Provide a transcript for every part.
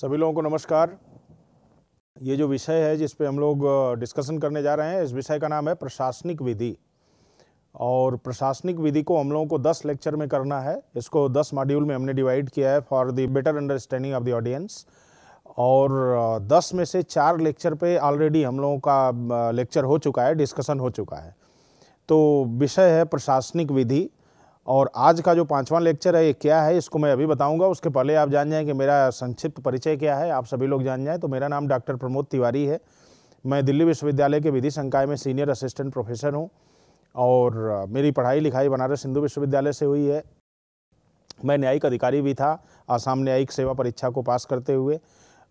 सभी लोगों को नमस्कार ये जो विषय है जिस पे हम लोग डिस्कशन करने जा रहे हैं इस विषय का नाम है प्रशासनिक विधि और प्रशासनिक विधि को हम लोगों को 10 लेक्चर में करना है इसको 10 मॉड्यूल में हमने डिवाइड किया है for the better understanding of the audience और 10 में से चार लेक्चर पे ऑलरेडी हम लोगों का लेक्चर हो चुका है डिस्कशन हो चुका है तो विषय है प्रशासनिक विधि और आज का जो पांचवा लेक्चर है ये क्या है इसको मैं अभी बताऊंगा उसके पहले आप जान जाएं कि मेरा संक्षिप्त परिचय क्या है आप सभी लोग जान जाएं तो मेरा नाम डॉक्टर प्रमोद तिवारी है मैं दिल्ली विश्वविद्यालय के विधि संकाय में सीनियर असिस्टेंट प्रोफेसर हूँ और मेरी पढ़ाई लिखाई बनारस हिंदू विश्वविद्यालय से हुई है मैं न्यायिक अधिकारी भी था आसाम न्यायिक सेवा परीक्षा को पास करते हुए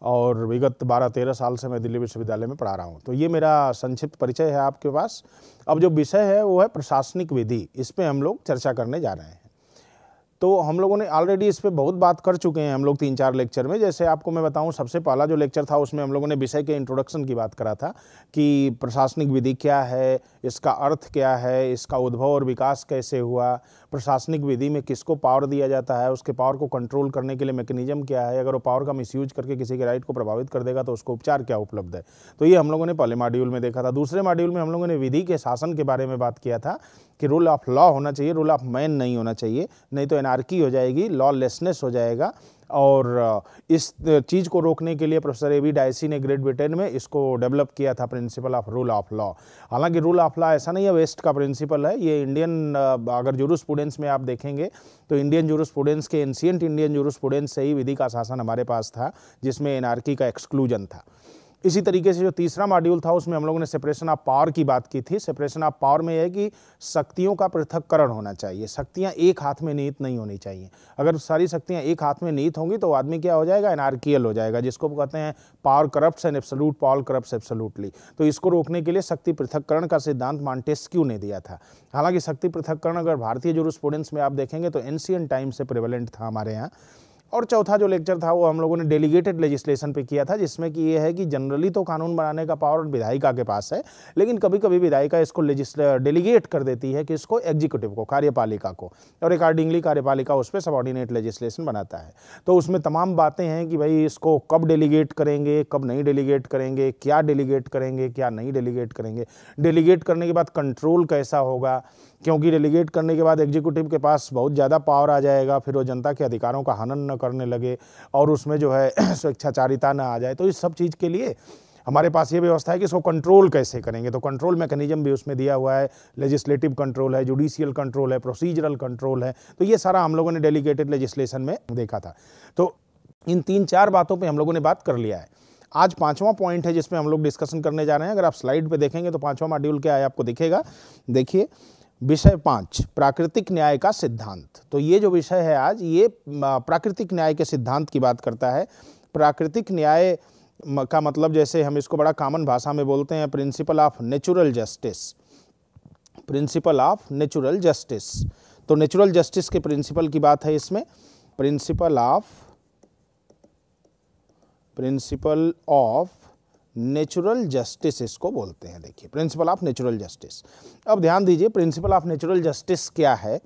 और विगत 12-13 साल से मैं दिल्ली विश्वविद्यालय में पढ़ा रहा हूँ तो ये मेरा संक्षिप्त परिचय है आपके पास अब जो विषय है वो है प्रशासनिक विधि इस पर हम लोग चर्चा करने जा रहे हैं तो हम लोगों ने ऑलरेडी इस पर बहुत बात कर चुके हैं हम लोग तीन चार लेक्चर में जैसे आपको मैं बताऊं सबसे पहला जो लेक्चर था उसमें हम लोगों ने विषय के इंट्रोडक्शन की बात करा था कि प्रशासनिक विधि क्या है इसका अर्थ क्या है इसका उद्भव और विकास कैसे हुआ प्रशासनिक विधि में किसको पावर दिया जाता है उसके पावर को कंट्रोल करने के लिए मैकेनिज्म क्या है अगर वो पावर का मिसयूज करके किसी के राइट को प्रभावित कर देगा तो उसको उपचार क्या उपलब्ध है तो ये हम लोगों ने पहले मॉड्यूल में देखा था दूसरे मॉड्यूल में हम लोगों ने विधि के शासन के बारे में बात किया था कि रूल ऑफ लॉ होना चाहिए रूल ऑफ मैन नहीं होना चाहिए नहीं तो एनआरकी हो जाएगी लॉ लेसनेस हो जाएगा और इस चीज़ को रोकने के लिए प्रोफेसर ए वी डायसी ने ग्रेट ब्रिटेन में इसको डेवलप किया था principle of rule of law हालांकि रूल ऑफ लॉ ऐसा नहीं है वेस्ट का प्रिंसिपल है ये इंडियन अगर जूरू स्टूडेंट्स में आप देखेंगे तो इंडियन जूरू स्टूडेंट्स के एंशियंट इंडियन जूरू स्टूडेंट्स से ही विधि का शासन हमारे पास था जिसमें एनआरकी का एक्सक्लूजन था इसी तरीके से जो तीसरा मॉड्यूल था उसमें हम लोगों ने सेपरेशन ऑफ पावर की बात की थी सेपरेशन ऑफ पावर में यह है कि शक्तियों का पृथककरण होना चाहिए शक्तियाँ एक हाथ में निहित नहीं होनी चाहिए अगर सारी शक्तियाँ एक हाथ में निहित होंगी तो आदमी क्या हो जाएगा एनार्कियल हो जाएगा जिसको कहते हैं power corrupt and absolute power corrupt absolutely तो इसको रोकने के लिए शक्ति पृथककरण का सिद्धांत मॉन्टेस्क्यू ने दिया था हालांकि शक्ति पृथककरण अगर भारतीय जुरूस्पोडेंस में आप देखेंगे तो एनशियन टाइम से प्रिवेलेंट था हमारे यहाँ और चौथा जो लेक्चर था वो हम लोगों ने डेलीगेटेड लेजिस्लेशन पे किया था जिसमें कि ये है कि जनरली तो कानून बनाने का पावर विधायिका के पास है लेकिन कभी कभी विधायिका इसको डेलीगेट कर देती है कि इसको एग्जीक्यूटिव को कार्यपालिका को और अकॉर्डिंगली कार्यपालिका उस पर सबॉर्डिनेट लेजिस्लेशन बनाता है तो उसमें तमाम बातें हैं कि भाई इसको कब डेलीगेट करेंगे कब नहीं डेलीगेट करेंगे क्या डेलीगेट करेंगे क्या नहीं डेलीगेट करेंगे डेलीगेट करने के बाद कंट्रोल कैसा होगा क्योंकि डेलीगेट करने के बाद एग्जीक्यूटिव के पास बहुत ज़्यादा पावर आ जाएगा फिर वो जनता के अधिकारों का हनन न करने लगे और उसमें जो है स्वेच्छाचारिता न आ जाए तो इस सब चीज़ के लिए हमारे पास ये व्यवस्था है कि इसको कंट्रोल कैसे करेंगे तो कंट्रोल मैकेनिज्म भी उसमें दिया हुआ है लेजिस्लेटिव कंट्रोल है जुडिशियल कंट्रोल है प्रोसीजरल कंट्रोल है तो ये सारा हम लोगों ने डेलीगेटेड लेजिस्लेशन में देखा था तो इन तीन चार बातों पर हम लोगों ने बात कर लिया है आज पांचवा पॉइंट है जिसमें हम लोग डिस्कशन करने जा रहे हैं अगर आप स्लाइड पे देखेंगे तो पांचवा मॉड्यूल क्या है आपको दिखेगा देखिए विषय पाँच प्राकृतिक न्याय का सिद्धांत तो ये जो विषय है आज ये प्राकृतिक न्याय के सिद्धांत की बात करता है प्राकृतिक न्याय का मतलब जैसे हम इसको बड़ा कॉमन भाषा में बोलते हैं principle of natural justice principle of natural justice तो नेचुरल जस्टिस के प्रिंसिपल की बात है इसमें principle of principle of natural justice इसको बोलते हैं देखिए प्रिंसिपल ऑफ नेचुरल जस्टिस अब ध्यान दीजिए प्रिंसिपल ऑफ नेचुरल जस्टिस क्या है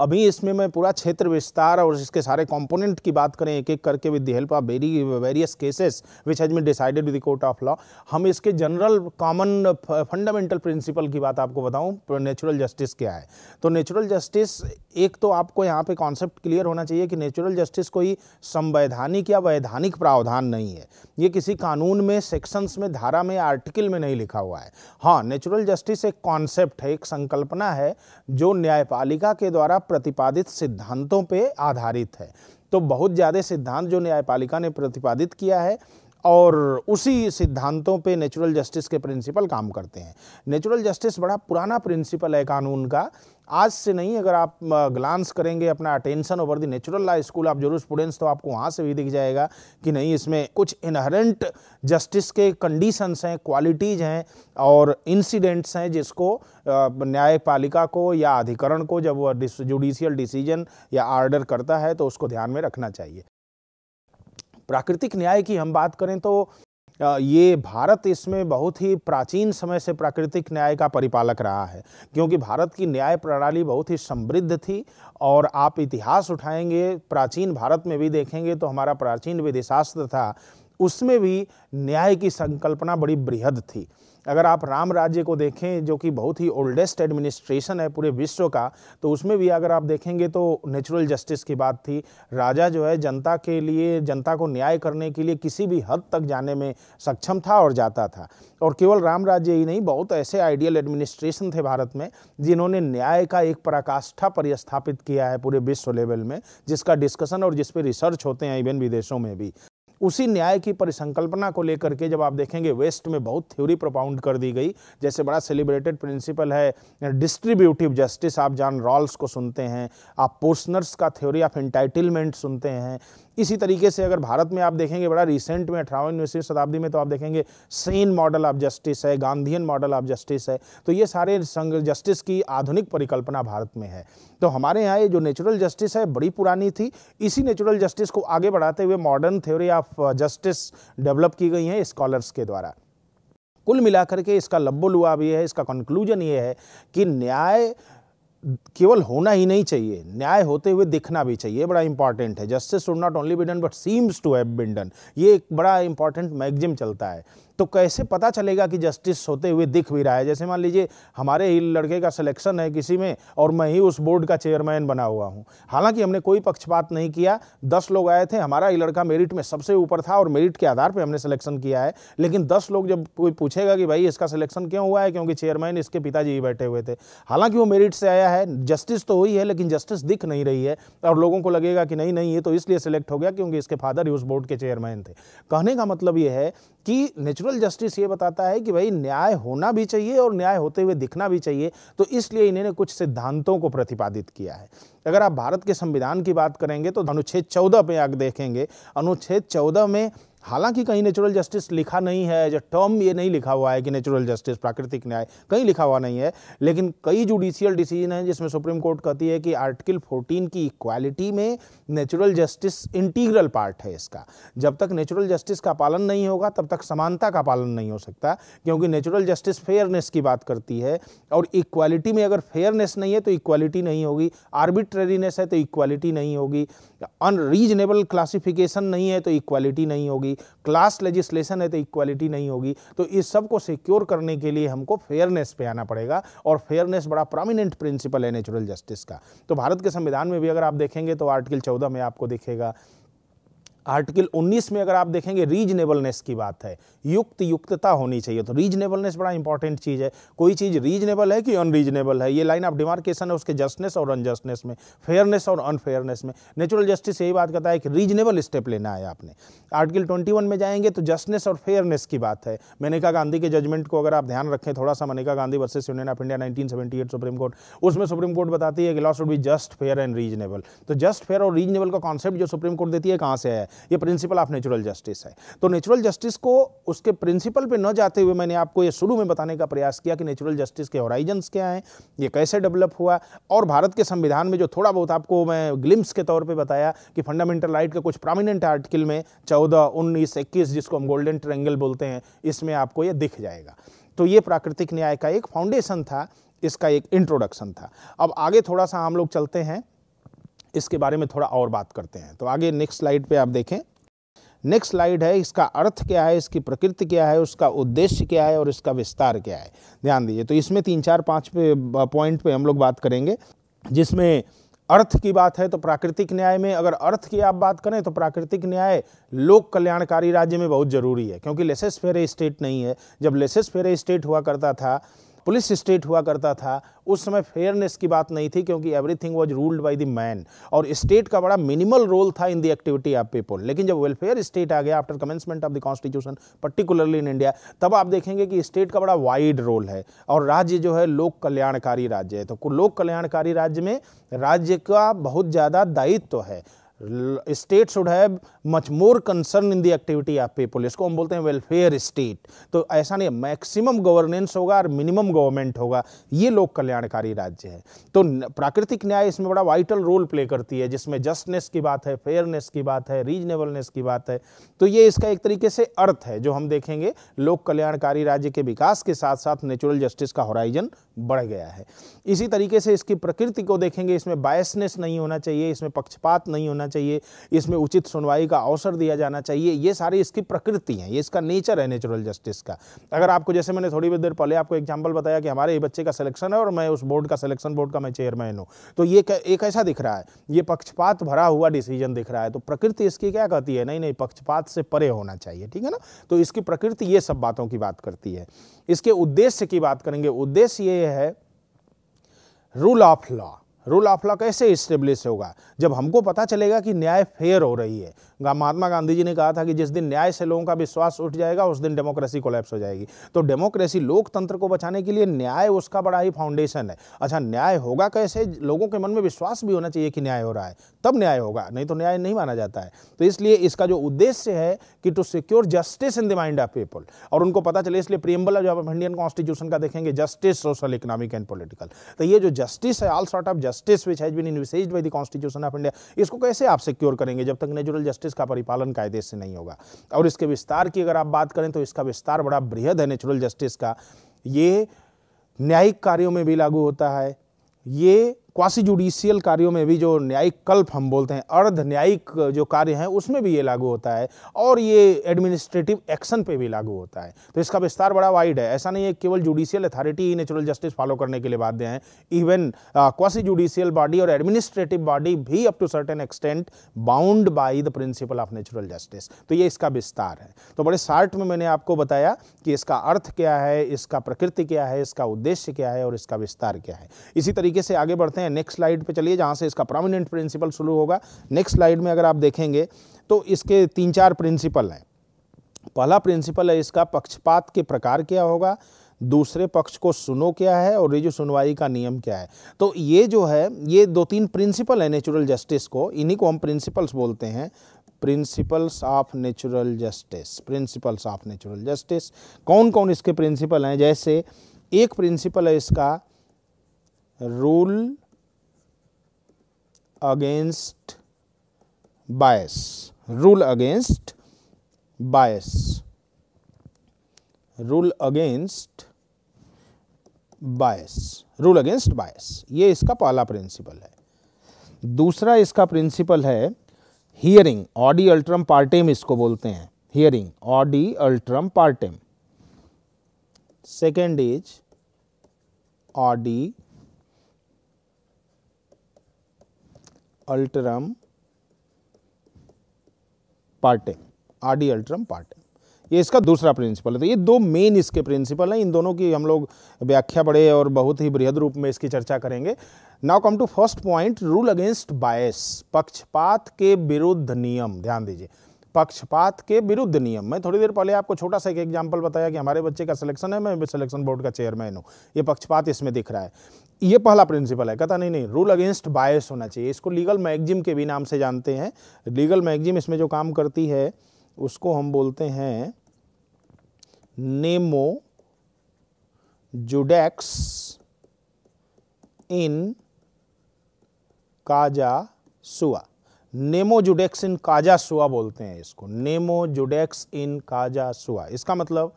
अभी इसमें मैं पूरा क्षेत्र विस्तार और इसके सारे कॉम्पोनेंट की बात करें एक एक करके with the help of very various cases which has been decided with the court of law हम इसके जनरल कॉमन फंडामेंटल प्रिंसिपल की बात आपको बताऊँ नेचुरल जस्टिस क्या है तो नेचुरल जस्टिस एक तो आपको यहाँ पे कॉन्सेप्ट क्लियर होना चाहिए कि नेचुरल जस्टिस कोई संवैधानिक या वैधानिक प्रावधान नहीं है ये किसी कानून में सेक्शंस में धारा में आर्टिकल में नहीं लिखा हुआ है हाँ नेचुरल जस्टिस एक कॉन्सेप्ट है एक संकल्पना है जो न्यायपालिका के द्वारा प्रतिपादित सिद्धांतों पे आधारित है तो बहुत ज़्यादा सिद्धांत जो न्यायपालिका ने प्रतिपादित किया है और उसी सिद्धांतों पे नेचुरल जस्टिस के प्रिंसिपल काम करते हैं नेचुरल जस्टिस बड़ा पुराना प्रिंसिपल है कानून का आज से नहीं अगर आप ग्लांस करेंगे अपना attention over the natural law school आप जरूर स्टूडेंट्स तो आपको वहाँ से भी दिख जाएगा कि नहीं इसमें कुछ इनहरेंट जस्टिस के कंडीशंस हैं क्वालिटीज़ हैं और इंसिडेंट्स हैं जिसको न्यायपालिका को या अधिकरण को जब वह जुडिशियल डिसीजन या आर्डर करता है तो उसको ध्यान में रखना चाहिए प्राकृतिक न्याय की हम बात करें तो ये भारत इसमें बहुत ही प्राचीन समय से प्राकृतिक न्याय का परिपालक रहा है क्योंकि भारत की न्याय प्रणाली बहुत ही समृद्ध थी और आप इतिहास उठाएंगे प्राचीन भारत में भी देखेंगे तो हमारा प्राचीन विधिशास्त्र था उसमें भी न्याय की संकल्पना बड़ी बृहद थी अगर आप राम राज्य को देखें जो कि बहुत ही ओल्डेस्ट एडमिनिस्ट्रेशन है पूरे विश्व का तो उसमें भी अगर आप देखेंगे तो नेचुरल जस्टिस की बात थी राजा जो है जनता के लिए जनता को न्याय करने के लिए किसी भी हद तक जाने में सक्षम था और जाता था और केवल राम राज्य ही नहीं बहुत ऐसे आइडियल एडमिनिस्ट्रेशन थे भारत में जिन्होंने न्याय का एक पराकाष्ठा परिस्थापित किया है पूरे विश्व लेवल में जिसका डिस्कशन और जिसपे रिसर्च होते हैं इवन विदेशों में भी उसी न्याय की परिसंकल्पना को लेकर के जब आप देखेंगे वेस्ट में बहुत थ्योरी प्रोपाउंड कर दी गई जैसे बड़ा सेलिब्रेटेड प्रिंसिपल है डिस्ट्रीब्यूटिव जस्टिस आप जान रॉल्स को सुनते हैं आप पोर्सनर्स का थ्योरी ऑफ इंटाइटलमेंट सुनते हैं इसी तरीके से अगर भारत में आप देखेंगे बड़ा रिसेंट में अठारहवीं शताब्दी में तो आप देखेंगे सेन मॉडल ऑफ जस्टिस है गांधीयन मॉडल ऑफ जस्टिस है तो ये सारे जस्टिस की आधुनिक परिकल्पना भारत में है तो हमारे यहाँ ये जो नेचुरल जस्टिस है बड़ी पुरानी थी इसी नेचुरल जस्टिस को आगे बढ़ाते हुए modern theory of justice develop की गई है स्कॉलर्स के द्वारा कुल मिलाकर के इसका लब्बो लुआ भी है इसका कंक्लूजन ये है कि न्याय केवल होना ही नहीं चाहिए न्याय होते हुए दिखना भी चाहिए बड़ा इंपॉर्टेंट है justice should not only be done but seems to have been done ये एक बड़ा इंपॉर्टेंट मैगजिम चलता है तो कैसे पता चलेगा कि जस्टिस होते हुए दिख भी रहा है जैसे मान लीजिए हमारे ही लड़के का सिलेक्शन है किसी में और मैं ही उस बोर्ड का चेयरमैन बना हुआ हूँ हालांकि हमने कोई पक्षपात नहीं किया दस लोग आए थे हमारा ही लड़का मेरिट में सबसे ऊपर था और मेरिट के आधार पर हमने सिलेक्शन किया है लेकिन दस लोग जब कोई पूछेगा कि भाई इसका सिलेक्शन क्यों हुआ है क्योंकि चेयरमैन इसके पिताजी ही बैठे हुए थे हालांकि वो मेरिट से आया है जस्टिस तो हुई है लेकिन जस्टिस दिख नहीं रही है और लोगों को लगेगा कि नहीं नहीं ये तो इसलिए सिलेक्ट हो गया क्योंकि इसके फादर ही उस बोर्ड के चेयरमैन थे कहने का मतलब ये है कि नेचुरल सोशल जस्टिस ये बताता है कि भाई न्याय होना भी चाहिए और न्याय होते हुए दिखना भी चाहिए तो इसलिए इन्होंने कुछ सिद्धांतों को प्रतिपादित किया है अगर आप भारत के संविधान की बात करेंगे तो अनुच्छेद चौदह पे आप देखेंगे अनुच्छेद चौदह में हालांकि कहीं नेचुरल जस्टिस लिखा नहीं है जो टर्म ये नहीं लिखा हुआ है कि नेचुरल जस्टिस प्राकृतिक न्याय कहीं लिखा हुआ नहीं है लेकिन कई जुडिशियल डिसीजन हैं जिसमें सुप्रीम कोर्ट कहती है कि आर्टिकल 14 की इक्वालिटी में नेचुरल जस्टिस इंटीग्रल पार्ट है इसका जब तक नेचुरल जस्टिस का पालन नहीं होगा तब तक समानता का पालन नहीं हो सकता क्योंकि नेचुरल जस्टिस फेयरनेस की बात करती है और इक्वालिटी में अगर फेयरनेस नहीं है तो इक्वालिटी नहीं होगी आर्बिट्रेरीनेस है तो इक्वालिटी नहीं होगी अनरीजनेबल क्लासिफिकेशन नहीं है तो इक्वालिटी नहीं होगी होगी क्लास लेजिस्लेशन है तो इक्वालिटी नहीं होगी तो इस सब को सिक्योर करने के लिए हमको फेयरनेस पे आना पड़ेगा और फेयरनेस बड़ा प्रोमिनेंट प्रिंसिपल है नेचुरल जस्टिस का तो भारत के संविधान में भी अगर आप देखेंगे तो आर्टिकल चौदह में आपको दिखेगा आर्टिकल 19 में अगर आप देखेंगे रीजनेबलनेस की बात है युक्त युक्तता होनी चाहिए तो रीजनेबलनेस बड़ा इंपॉर्टेंट चीज़ है कोई चीज़ रीजनेबल है कि अनरीजनेबल है ये लाइन ऑफ डिमार्केशन है उसके जस्टनेस और अनजस्टनेस में फेयरनेस और अनफेयरनेस में नेचुरल जस्टिस यही बात करता है कि रीजनेबल स्टेप लेना है आपने आर्टिकल ट्वेंटी में जाएंगे तो जस्टनेस और फेयरनेस की बात है मेनिका गांधी के जजमेंट को अगर आप ध्यान रखें थोड़ा सा Maneka Gandhi versus union of India nineteen supreme court उसमें सुप्रीम कोर्ट बताती है कि law should be just fair and reasonable तो जस्ट फेयर और रीजनेबल का कॉन्सेप्ट जो सुप्रीम कोर्ट देती है कहाँ से है ये प्रिंसिपल ऑफ नेचुरल जस्टिस है तो नेचुरल जस्टिस को उसके प्रिंसिपल पे न जाते हुए मैंने आपको ये शुरू में बताने का प्रयास किया कि नेचुरल जस्टिस के होराइजन्स क्या हैं ये कैसे डेवलप हुआ और भारत के संविधान में जो थोड़ा बहुत आपको मैं ग्लिम्स के तौर पर बताया कि फंडामेंटल राइट का कुछ प्रामिनेंट आर्टिकल में चौदह उन्नीस इक्कीस जिसको हम गोल्डन ट्रेंगल बोलते हैं इसमें आपको ये दिख जाएगा तो ये प्राकृतिक न्याय का एक फाउंडेशन था इसका एक इंट्रोडक्शन था अब आगे थोड़ा सा हम लोग चलते हैं इसके बारे में थोड़ा और बात करते हैं तो आगे नेक्स्ट स्लाइड पे आप देखें नेक्स्ट स्लाइड है इसका अर्थ क्या है इसकी प्रकृति क्या है उसका उद्देश्य क्या है और इसका विस्तार क्या है ध्यान दीजिए तो इसमें तीन चार पाँच पे पॉइंट पे हम लोग बात करेंगे जिसमें अर्थ की बात है तो प्राकृतिक न्याय में अगर अर्थ की आप बात करें तो प्राकृतिक न्याय लोक कल्याणकारी राज्य में बहुत ज़रूरी है क्योंकि लेसेस फेरे स्टेट नहीं है जब लेसेस फेरे स्टेट हुआ करता था पुलिस स्टेट हुआ करता था उस समय फेयरनेस की बात नहीं थी क्योंकि everything was ruled by the man और स्टेट का बड़ा मिनिमल रोल था in the activity of people लेकिन जब वेलफेयर स्टेट आ गया after commencement of the constitution particularly in India तब आप देखेंगे कि स्टेट का बड़ा वाइड रोल है और राज्य जो है लोक कल्याणकारी राज्य है तो लोक कल्याणकारी राज्य में राज्य का बहुत ज़्यादा दायित्व तो है state should have much more concern in the activity of people इसको हम बोलते हैं वेलफेयर स्टेट तो ऐसा नहीं मैक्सिमम गवर्नेंस होगा और मिनिमम गवर्नमेंट होगा ये लोक कल्याणकारी राज्य है तो प्राकृतिक न्याय इसमें बड़ा वाइटल रोल प्ले करती है जिसमें जस्टनेस की बात है फेयरनेस की बात है रीजनेबलनेस की बात है तो ये इसका एक तरीके से अर्थ है जो हम देखेंगे लोक कल्याणकारी राज्य के विकास के साथ साथ नेचुरल जस्टिस का होराइजन बढ़ गया है इसी तरीके से इसकी प्रकृति को देखेंगे इसमें बायसनेस नहीं होना चाहिए इसमें पक्षपात नहीं होना जाना चाहिए इसमें उचित सुनवाई का अवसर दिया जाना चाहिए ये सारी इसकी प्रकृति है ये इसका नेचर है नेचुरल जस्टिस का अगर आपको जैसे मैंने थोड़ी बहुत देर पहले आपको एग्जाम्पल बताया कि हमारे बच्चे का सिलेक्शन है और मैं उस बोर्ड का सिलेक्शन बोर्ड का मैं चेयरमैन हूँ तो ये एक ऐसा दिख रहा है ये पक्षपात भरा हुआ डिसीजन दिख रहा है तो प्रकृति इसकी क्या कहती है नहीं नहीं पक्षपात से परे होना चाहिए ठीक है ना तो इसकी प्रकृति ये सब बातों की बात करती है इसके उद्देश्य की बात करेंगे उद्देश्य ये है rule of law rule of law कैसे इस्टेब्लिश होगा जब हमको पता चलेगा कि न्याय फेयर हो रही है महात्मा गांधी जी ने कहा था कि जिस दिन न्याय से लोगों का विश्वास उठ जाएगा उस दिन डेमोक्रेसी कोलैप्स हो जाएगी तो डेमोक्रेसी लोकतंत्र को बचाने के लिए न्याय उसका बड़ा ही फाउंडेशन है अच्छा न्याय होगा कैसे लोगों के मन में विश्वास भी होना चाहिए कि न्याय हो रहा है तब न्याय होगा नहीं तो न्याय नहीं माना जाता है तो इसलिए इसका जो उद्देश्य है कि to secure justice in the mind of people और उनको पता चले इसलिए प्रियम्बल जब आप इंडियन कॉन्स्टिट्यूशन का देखेंगे justice social economic and political तो ये जो जस्टिस है all sort of justice which has been envisages by the constitution of India इसको कैसे आप सिक्योर करेंगे जब तक नेचुरल जस्टिस का परिपालन कायदे से नहीं होगा और इसके विस्तार की अगर आप बात करें तो इसका विस्तार बड़ा बृहद है नेचुरल जस्टिस का ये न्यायिक कार्यों में भी लागू होता है ये क्वासी जुडिशियल कार्यों में भी जो न्यायिक कल्प हम बोलते हैं अर्ध न्यायिक जो कार्य हैं उसमें भी ये लागू होता है और ये एडमिनिस्ट्रेटिव एक्शन पे भी लागू होता है तो इसका विस्तार बड़ा वाइड है ऐसा नहीं है केवल जुडिशियल अथॉरिटी ही नेचुरल जस्टिस फॉलो करने के लिए बाध्य हैं इवन क्वासी जुडिशियल बॉडी और एडमिनिस्ट्रेटिव बॉडी भी up to certain extent bound by the principle of natural justice तो ये इसका विस्तार है तो बड़े शार्ट में मैंने आपको बताया कि इसका अर्थ क्या है इसका प्रकृति क्या है इसका उद्देश्य क्या है और इसका विस्तार क्या है इसी तरीके से आगे बढ़ते हैं हैं नेक्स्ट स्लाइड पे चलिए जहाँ से इसका प्रोमिनेंट प्रिंसिपल शुरू होगा नेक्स्ट स्लाइड में अगर आप देखेंगे तो इसके तीन चार प्रिंसिपल हैं पहला प्रिंसिपल है इसका पक्षपात के प्रकार क्या होगा दूसरे पक्ष को सुनो क्या है और रिजु सुनवाई का नियम क्या है तो ये जो है ये दो तीन प्रिंसिपल है नेचुरल जस्टिस को इन्हीं को हम प्रिंसिपल्स बोलते हैं principles of natural justice principles of natural justice कौन कौन इसके प्रिंसिपल हैं जैसे एक प्रिंसिपल है इसका rule against bias rule against bias rule against bias rule against bias ये इसका पहला प्रिंसिपल है दूसरा इसका प्रिंसिपल है हियरिंग ऑडी अल्ट्रम पार्टेम इसको बोलते हैं hearing audi alteram partem second is audi ultram parte audi alteram Partey ये इसका दूसरा प्रिंसिपल है तो ये दो मेन इसके प्रिंसिपल हैं इन दोनों की हम लोग व्याख्या बड़े और बहुत ही बृहद रूप में इसकी चर्चा करेंगे now come to first point rule against bias पक्षपात के विरुद्ध नियम ध्यान दीजिए पक्षपात के विरुद्ध नियम मैं थोड़ी देर पहले आपको छोटा सा एक एग्जाम्पल बताया कि हमारे बच्चे का सिलेक्शन है मैं सिलेक्शन बोर्ड का चेयरमैन हूँ ये पक्षपात इसमें दिख रहा है ये पहला प्रिंसिपल है कहता नहीं नहीं रूल अगेंस्ट बायस होना चाहिए इसको लीगल मैगजिम के भी नाम से जानते हैं लीगल मैगजिम इसमें जो काम करती है उसको हम बोलते हैं nemo judex in causa sua nemo judex in causa sua बोलते हैं इसको नेमोजुडेक्स इन काजा सुआ इसका मतलब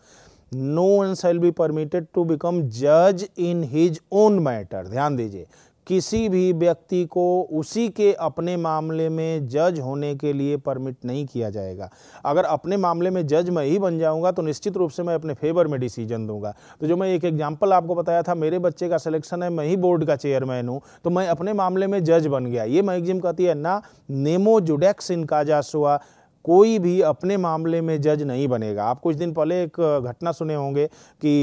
no one shall be permitted to become जज इन हिज ओन मैटर ध्यान दीजिए किसी भी व्यक्ति को उसी के अपने मामले में जज होने के लिए परमिट नहीं किया जाएगा अगर अपने मामले में जज मैं ही बन जाऊंगा तो निश्चित रूप से मैं अपने फेवर में डिसीजन दूंगा तो जो मैं एक एग्जांपल आपको बताया था मेरे बच्चे का सिलेक्शन है मैं ही बोर्ड का चेयरमैन हूँ तो मैं अपने मामले में जज बन गया ये मैगजिम कहती है ना नेमो जुडेक्स इनका जासुआ कोई भी अपने मामले में जज नहीं बनेगा आप कुछ दिन पहले एक घटना सुने होंगे कि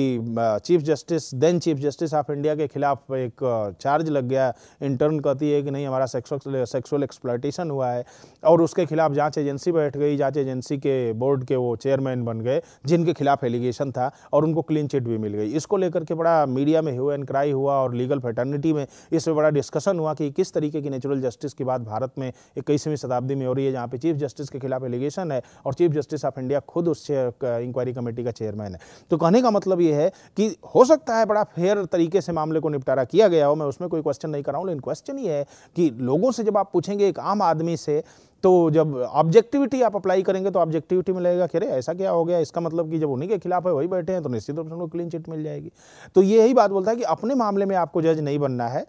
chief justice then chief justice of India के खिलाफ एक चार्ज लग गया इंटर्न कहती है कि नहीं हमारा सेक्सुअल सेक्सुअल एक्सप्लाइटेशन हुआ है और उसके खिलाफ जांच एजेंसी बैठ गई जांच एजेंसी के बोर्ड के वो चेयरमैन बन गए जिनके खिलाफ एलिगेशन था और उनको क्लीन चिट भी मिल गई इसको लेकर के बड़ा मीडिया में ह्यू एंड क्राई हुआ और लीगल फेटर्निटी में इस पर बड़ा डिस्कशन हुआ कि किस तरीके की नेचुरल जस्टिस की बात भारत में इक्कीसवीं शताब्दी में हो रही है जहाँ पे चीफ जस्टिस के खिलाफ एलिगेशन है और चीफ जस्टिस ऑफ इंडिया खुद उस इंक्वायरी कमेटी का चेयरमैन है तो कहने का मतलब ये है कि हो सकता है बड़ा फेयर तरीके से मामले को निपटारा किया गया हो मैं उसमें कोई क्वेश्चन नहीं कर रहा हूँ लेकिन क्वेश्चन ये है कि लोगों से जब आप पूछेंगे एक आम आदमी से तो जब ऑब्जेक्टिविटी आप अप्लाई करेंगे तो ऑब्जेक्टिविटी मिलेगा कि अरे ऐसा क्या हो गया इसका मतलब कि जब उन्हीं के खिलाफ है वही बैठे हैं तो निश्चित रूप से उनको क्लीन चिट मिल जाएगी तो यही बात बोलता है कि अपने मामले में आपको जज नहीं बनना है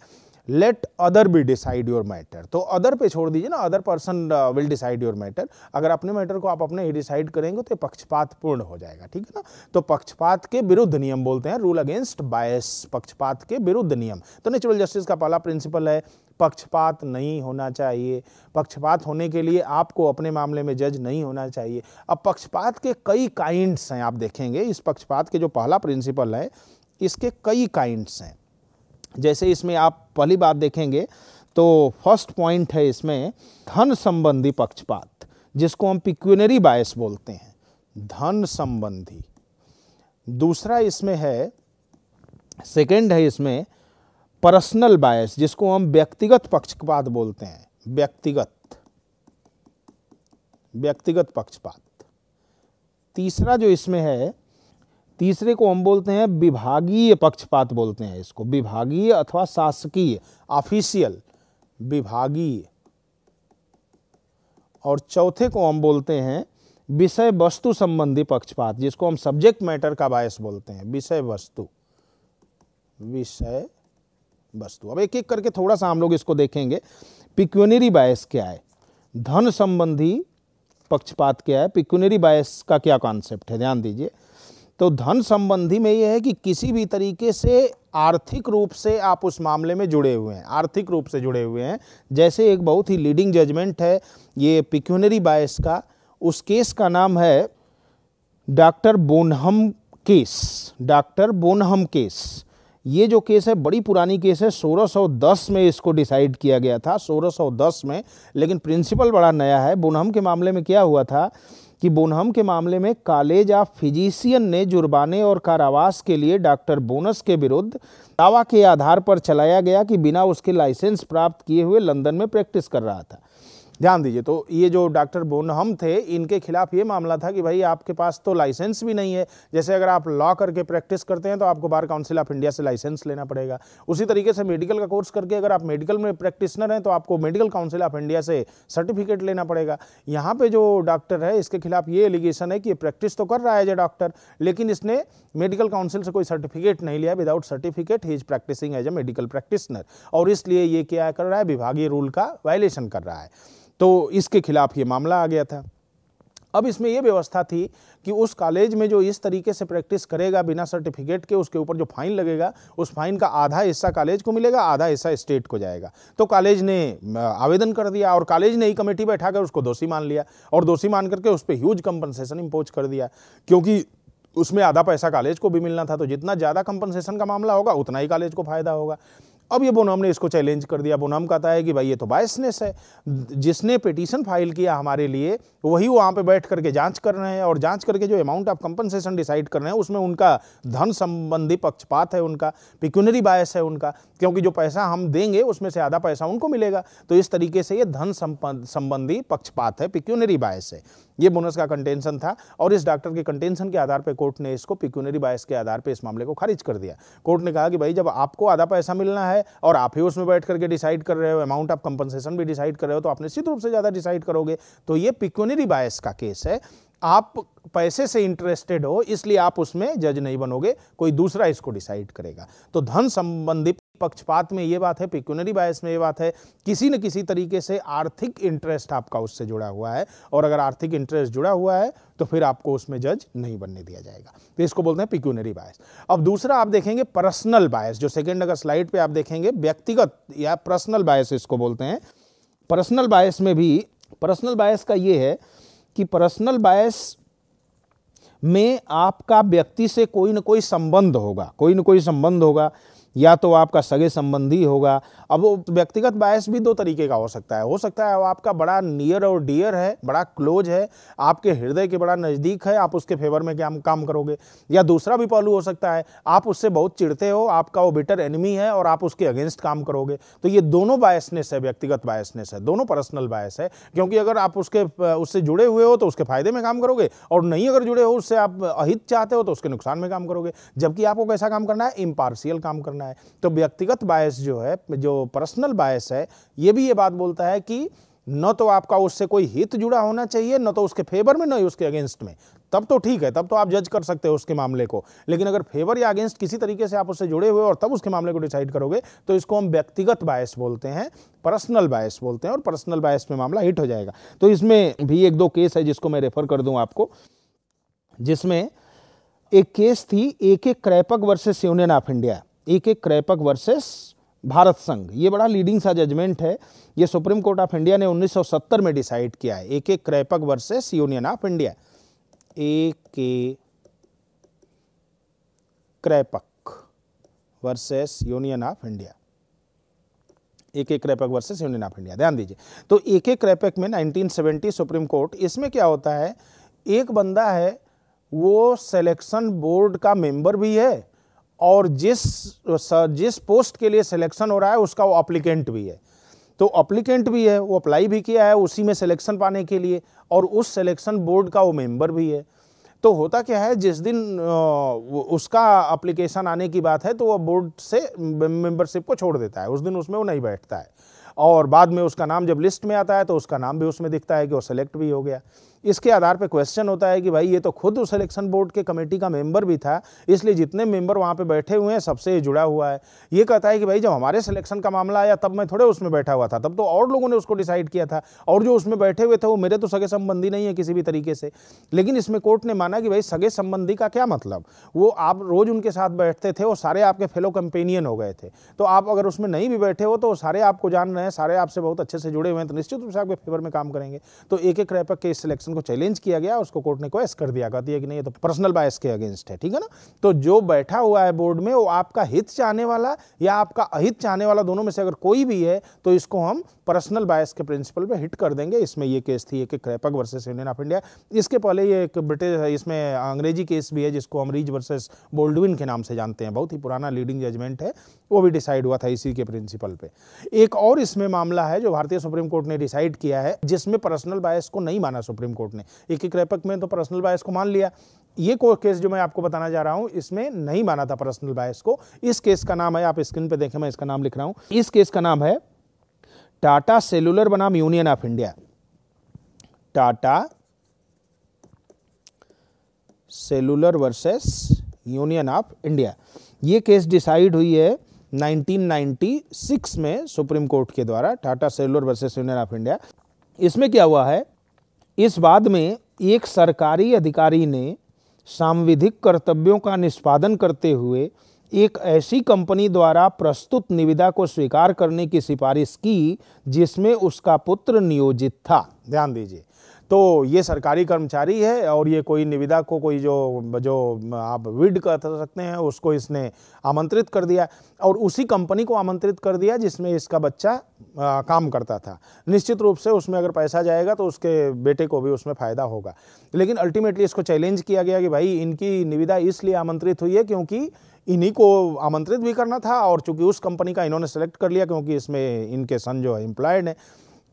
let other be decide your matter तो अदर पे छोड़ दीजिए ना other person will decide your matter अगर अपने मैटर को आप अपने ही डिसाइड करेंगे तो पक्षपात पूर्ण हो जाएगा ठीक है ना तो पक्षपात के विरुद्ध नियम बोलते हैं रूल अगेंस्ट बायस पक्षपात के विरुद्ध नियम तो नेचुरल जस्टिस का पहला प्रिंसिपल है पक्षपात नहीं होना चाहिए पक्षपात होने के लिए आपको अपने मामले में जज नहीं होना चाहिए अब पक्षपात के कई काइंड्स हैं आप देखेंगे इस पक्षपात के जो पहला प्रिंसिपल है इसके कई काइंड्स हैं जैसे इसमें आप पहली बात देखेंगे तो फर्स्ट पॉइंट है इसमें धन संबंधी पक्षपात जिसको हम पिक्यूनरी बायस बोलते हैं धन संबंधी दूसरा इसमें है सेकंड है इसमें पर्सनल बायस जिसको हम व्यक्तिगत पक्षपात बोलते हैं व्यक्तिगत व्यक्तिगत पक्षपात तीसरा जो इसमें है तीसरे को हम बोलते हैं विभागीय पक्षपात बोलते हैं इसको विभागीय अथवा शासकीय ऑफिशियल विभागीय और चौथे को हम बोलते हैं विषय वस्तु संबंधी पक्षपात जिसको हम सब्जेक्ट मैटर का बायस बोलते हैं विषय वस्तु विषय वस्तु अब एक एक करके थोड़ा सा हम लोग इसको देखेंगे पिक्यूनरी बायस क्या है धन संबंधी पक्षपात क्या है पिक्यूनरी बायस का क्या कॉन्सेप्ट है ध्यान दीजिए तो धन संबंधी में यह है कि किसी भी तरीके से आर्थिक रूप से आप उस मामले में जुड़े हुए हैं आर्थिक रूप से जुड़े हुए हैं जैसे एक बहुत ही लीडिंग जजमेंट है ये पिक्यूनरी बायस का उस केस का नाम है doctor Bonham case doctor Bonham case ये जो केस है बड़ी पुरानी केस है 1610 में इसको डिसाइड किया गया था 1610 में लेकिन प्रिंसिपल बड़ा नया है बोनहम के मामले में क्या हुआ था कि बोनहम के मामले में कॉलेज ऑफ फिजिशियन ने जुर्माने और कारावास के लिए डॉक्टर बोनस के विरुद्ध दावा के आधार पर चलाया गया कि बिना उसके लाइसेंस प्राप्त किए हुए लंदन में प्रैक्टिस कर रहा था ध्यान दीजिए तो ये जो डॉक्टर बोनहम थे इनके खिलाफ ये मामला था कि भाई आपके पास तो लाइसेंस भी नहीं है जैसे अगर आप लॉ करके प्रैक्टिस करते हैं तो आपको बार काउंसिल ऑफ इंडिया से लाइसेंस लेना पड़ेगा उसी तरीके से मेडिकल का कोर्स करके अगर आप मेडिकल में प्रैक्टिसनर हैं तो आपको मेडिकल काउंसिल ऑफ इंडिया से सर्टिफिकेट लेना पड़ेगा यहाँ पर जो डॉक्टर है इसके खिलाफ ये एलिगेशन है कि ये प्रैक्टिस तो कर रहा है एज ए डॉक्टर लेकिन इसने मेडिकल काउंसिल से कोई सर्टिफिकेट नहीं लिया विदाउट सर्टिफिकेट ही is practising as a medical practitioner और इसलिए ये क्या कर रहा है विभागीय रूल का वायलेशन कर रहा है तो इसके खिलाफ ये मामला आ गया था अब इसमें यह व्यवस्था थी कि उस कॉलेज में जो इस तरीके से प्रैक्टिस करेगा बिना सर्टिफिकेट के उसके ऊपर जो फाइन लगेगा उस फाइन का आधा हिस्सा कॉलेज को मिलेगा आधा हिस्सा स्टेट को जाएगा तो कॉलेज ने आवेदन कर दिया और कॉलेज ने ही कमेटी बैठाकर उसको दोषी मान लिया और दोषी मान करके उस पर ह्यूज कंपनसेशन इम्पोज कर दिया क्योंकि उसमें आधा पैसा कॉलेज को भी मिलना था तो जितना ज़्यादा कंपनसेशन का मामला होगा उतना ही कॉलेज को फायदा होगा अब ये बोनाम ने इसको चैलेंज कर दिया बोनाम कहता है कि भाई ये तो बायसनेस है जिसने पिटीशन फाइल किया हमारे लिए वही वहाँ पे बैठ करके जांच कर रहे हैं और जांच करके जो अमाउंट ऑफ कंपनसेशन डिसाइड कर रहे हैं उसमें उनका धन संबंधी पक्षपात है उनका पिक्यूनरी बायस है उनका क्योंकि जो पैसा हम देंगे उसमें से आधा पैसा उनको मिलेगा तो इस तरीके से ये धन संबंधी पक्षपात है पिक्यूनरी बायस है ये बोनस का कंटेंशन था और इस डॉक्टर के कंटेंशन के आधार पर कोर्ट ने इसको पिक्यूनरी बायस के आधार पर इस मामले को खारिज कर दिया कोर्ट ने कहा कि भाई जब आपको आधा पैसा मिलना है है और आप ही उसमें बैठ करके डिसाइड कर रहे हो अमाउंट ऑफ कंपनसेशन भी डिसाइड कर रहे हो तो आप निश्चित रूप से ज़्यादा डिसाइड करोगे तो ये पिक्योनरी बायस का केस है आप पैसे से इंटरेस्टेड हो इसलिए आप उसमें जज नहीं बनोगे कोई दूसरा इसको डिसाइड करेगा तो धन संबंधी पक्षपात में ये बात है पिक्यूनरी बायस में ये बात है किसी न किसी तरीके से आर्थिक इंटरेस्ट आपका उससे जुड़ा हुआ है और अगर आर्थिक इंटरेस्ट जुड़ा हुआ है तो फिर आपको उसमें जज नहीं बनने दिया जाएगा तो इसको बोलते हैं पिक्यूनरी बायस अब दूसरा आप देखेंगे पर्सनल बायस जो सेकेंड अगर स्लाइड पर आप देखेंगे व्यक्तिगत या पर्सनल बायस इसको बोलते हैं पर्सनल बायस में भी पर्सनल बायस का ये है कि पर्सनल बायस में आपका व्यक्ति से कोई ना कोई संबंध होगा कोई ना कोई संबंध होगा या तो आपका सगे संबंधी होगा अब व्यक्तिगत बायस भी दो तरीके का हो सकता है हो सकता है वो आपका बड़ा नियर और डियर है बड़ा क्लोज है आपके हृदय के बड़ा नज़दीक है आप उसके फेवर में क्या काम करोगे या दूसरा भी पहलू हो सकता है आप उससे बहुत चिड़ते हो आपका वो बेटर एनिमी है और आप उसके अगेंस्ट काम करोगे तो ये दोनों बायसनेस है व्यक्तिगत बायसनेस है दोनों पर्सनल बायस है क्योंकि अगर आप उसके उससे जुड़े हुए हो तो उसके फायदे में काम करोगे और नहीं अगर जुड़े हो उससे आप अहित चाहते हो तो उसके नुकसान में काम करोगे जबकि आपको कैसा काम करना है इम्पार्शियल काम करना है तो व्यक्तिगत बायस जो है जो पर्सनल बायस है ये भी ये बात बोलता है कि न तो आपका उससे कोई हित जुड़ा होना चाहिए न तो उसके फेवर में न ही उसके अगेंस्ट में तब तो ठीक है तब तो आप जज कर सकते हो उसके मामले को लेकिन अगर फेवर या अगेंस्ट किसी तरीके से आप उससे जुड़े हुए और तब उसके मामले को डिसाइड करोगे तो इसको हम व्यक्तिगत बायस बोलते हैं पर्सनल बायस बोलते हैं और पर्सनल बायस में मामला हिट हो जाएगा तो इसमें भी एक दो केस है जिसको मैं रेफर कर दूँ आपको जिसमें एक केस थी A K Kraipak versus union of India A K Kraipak versus Bharat संघ ये बड़ा लीडिंग सा जजमेंट है ये सुप्रीम कोर्ट ऑफ इंडिया ने 1970 में डिसाइड किया है A K Kraipak versus union of India A K Kraipak versus union of India A K Kraipak versus union of India ध्यान दीजिए तो एक एक क्रैपक में 1970 सुप्रीम कोर्ट इसमें क्या होता है एक बंदा है वो सिलेक्शन बोर्ड का मेंबर भी है और जिस जिस पोस्ट के लिए सिलेक्शन हो रहा है उसका वो अप्लीकेंट भी है तो अप्लीकेंट भी है वो अप्लाई भी किया है उसी में सिलेक्शन पाने के लिए और उस सिलेक्शन बोर्ड का वो मेंबर भी है तो होता क्या है जिस दिन उसका अप्लीकेशन आने की बात है तो वो बोर्ड से मेंबरशिप को छोड़ देता है उस दिन उसमें वो नहीं बैठता है और बाद में उसका नाम जब लिस्ट में आता है तो उसका नाम भी उसमें दिखता है कि वो सेलेक्ट भी हो गया इसके आधार पे क्वेश्चन होता है कि भाई ये तो खुद उस इलेक्शन बोर्ड के कमेटी का मेंबर भी था इसलिए जितने मेंबर वहाँ पे बैठे हुए हैं सबसे ये जुड़ा हुआ है ये कहता है कि भाई जब हमारे सिलेक्शन का मामला आया तब मैं थोड़े उसमें बैठा हुआ था तब तो और लोगों ने उसको डिसाइड किया था और जो उसमें बैठे हुए थे वो मेरे तो सगे संबंधी नहीं है किसी भी तरीके से लेकिन इसमें कोर्ट ने माना कि भाई सगे संबंधी का क्या मतलब वो आप रोज़ उनके साथ बैठते थे और सारे आपके फेलो कंपेनियन हो गए थे तो आप अगर उसमें नहीं भी बैठे हो तो सारे आपको जान रहे हैं सारे आपसे बहुत अच्छे से जुड़े हुए हैं तो निश्चित रूप से आपके फेवर में काम करेंगे तो एक एक रैपक के इस सिलेक्शन इलेक्शन को चैलेंज किया गया उसको कोर्ट ने कोएस कर दिया कहती है कि नहीं ये तो पर्सनल बायस के अगेंस्ट है ठीक है ना तो जो बैठा हुआ है बोर्ड में वो आपका हित चाहने वाला या आपका अहित चाहने वाला दोनों में से अगर कोई भी है तो इसको हम पर्सनल बायस के प्रिंसिपल पर हिट कर देंगे इसमें ये केस थी एक Kraipak versus union of India इसके पहले ये एक ब्रिटिश इसमें अंग्रेजी केस भी है जिसको हम रीज वर्सेज बोल्डविन के नाम से जानते हैं बहुत ही पुराना लीडिंग जजमेंट है वो भी डिसाइड हुआ था इसी के प्रिंसिपल पे एक और इसमें मामला है जो भारतीय सुप्रीम कोर्ट ने डिसाइड किया है जिसमें पर्सनल बायस को नहीं माना सुप्रीम कोर्ट ने एक एक रेपक में तो पर्सनल बायस को मान लिया ये कोर्ट केस जो मैं आपको बताना जा रहा हूं इसमें नहीं माना था पर्सनल बायस को इस केस का नाम है आप स्क्रीन पर देखें मैं इसका नाम लिख रहा हूं इस केस का नाम है टाटा सेलुलर बनाम union of India Tata cellular versus union of India ये केस डिसाइड हुई है 1996 में सुप्रीम कोर्ट के द्वारा Tata cellular versus union of India इसमें क्या हुआ है इस बाद में एक सरकारी अधिकारी ने सांविधिक कर्तव्यों का निष्पादन करते हुए एक ऐसी कंपनी द्वारा प्रस्तुत निविदा को स्वीकार करने की सिफारिश की जिसमें उसका पुत्र नियोजित था ध्यान दीजिए तो ये सरकारी कर्मचारी है और ये कोई निविदा को कोई जो जो आप विड कर सकते हैं उसको इसने आमंत्रित कर दिया और उसी कंपनी को आमंत्रित कर दिया जिसमें इसका बच्चा आ, काम करता था निश्चित रूप से उसमें अगर पैसा जाएगा तो उसके बेटे को भी उसमें फ़ायदा होगा लेकिन अल्टीमेटली इसको चैलेंज किया गया कि भाई इनकी निविदा इसलिए आमंत्रित हुई है क्योंकि इन्हीं को आमंत्रित भी करना था और चूंकि उस कंपनी का इन्होंने सेलेक्ट कर लिया क्योंकि इसमें इनके सन जो है एम्प्लॉयड हैं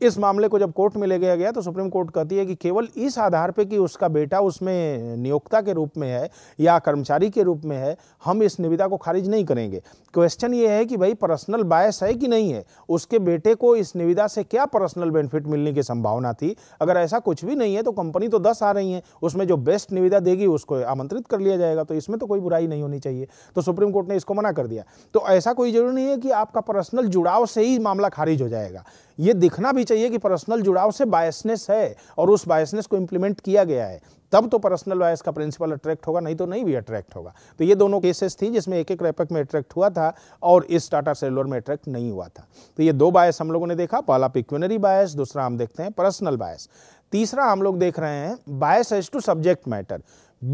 इस मामले को जब कोर्ट में ले गया गया तो सुप्रीम कोर्ट कहती है कि केवल इस आधार पर कि उसका बेटा उसमें नियोक्ता के रूप में है या कर्मचारी के रूप में है हम इस निविदा को खारिज नहीं करेंगे क्वेश्चन ये है कि भाई पर्सनल बायस है कि नहीं है उसके बेटे को इस निविदा से क्या पर्सनल बेनिफिट मिलने की संभावना थी अगर ऐसा कुछ भी नहीं है तो कंपनी तो दस आ रही है उसमें जो बेस्ट निविदा देगी उसको आमंत्रित कर लिया जाएगा तो इसमें तो कोई बुराई नहीं होनी चाहिए तो सुप्रीम कोर्ट ने इसको मना कर दिया तो ऐसा कोई जरूरी नहीं है कि आपका पर्सनल जुड़ाव से ही मामला खारिज हो जाएगा ये दिखना भी चाहिए कि पर्सनल जुड़ाव से बायसनेस है और उस बायसनेस को इंप्लीमेंट किया गया है तब तो पर्सनल वायस का प्रिंसिपल अट्रैक्ट होगा नहीं तो नहीं भी अट्रैक्ट होगा तो ये दोनों केसेस थी जिसमें एक एक रेपक में अट्रैक्ट हुआ था और इस टाटा सेलोर में अट्रैक्ट नहीं हुआ था तो ये दो बायस हम लोगों ने देखा पहला पिक्वेनरी बायस दूसरा हम देखते हैं पर्सनल बायस तीसरा हम लोग देख रहे हैं bias as to subject matter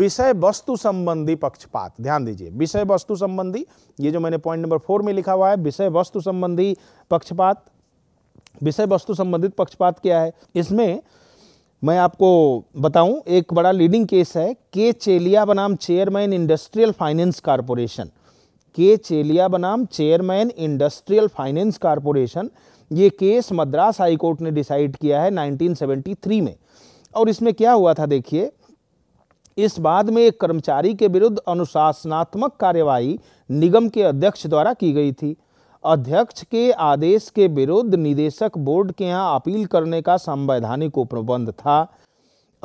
विषय वस्तु संबंधी पक्षपात ध्यान दीजिए विषय वस्तु संबंधी ये जो मैंने पॉइंट नंबर फोर में लिखा हुआ है विषय वस्तु संबंधी पक्षपात विषय वस्तु संबंधित पक्षपात क्या है इसमें मैं आपको बताऊं एक बड़ा लीडिंग केस है के चेलिया बनाम चेयरमैन इंडस्ट्रियल फाइनेंस कॉरपोरेशन के चेलिया बनाम चेयरमैन इंडस्ट्रियल फाइनेंस कॉरपोरेशन ये केस मद्रास हाई कोर्ट ने डिसाइड किया है 1973 में और इसमें क्या हुआ था देखिए इस बाद में एक कर्मचारी के विरुद्ध अनुशासनात्मक कार्यवाही निगम के अध्यक्ष द्वारा की गई थी अध्यक्ष के आदेश के विरुद्ध निदेशक बोर्ड के यहाँ अपील करने का संवैधानिक उपबंध था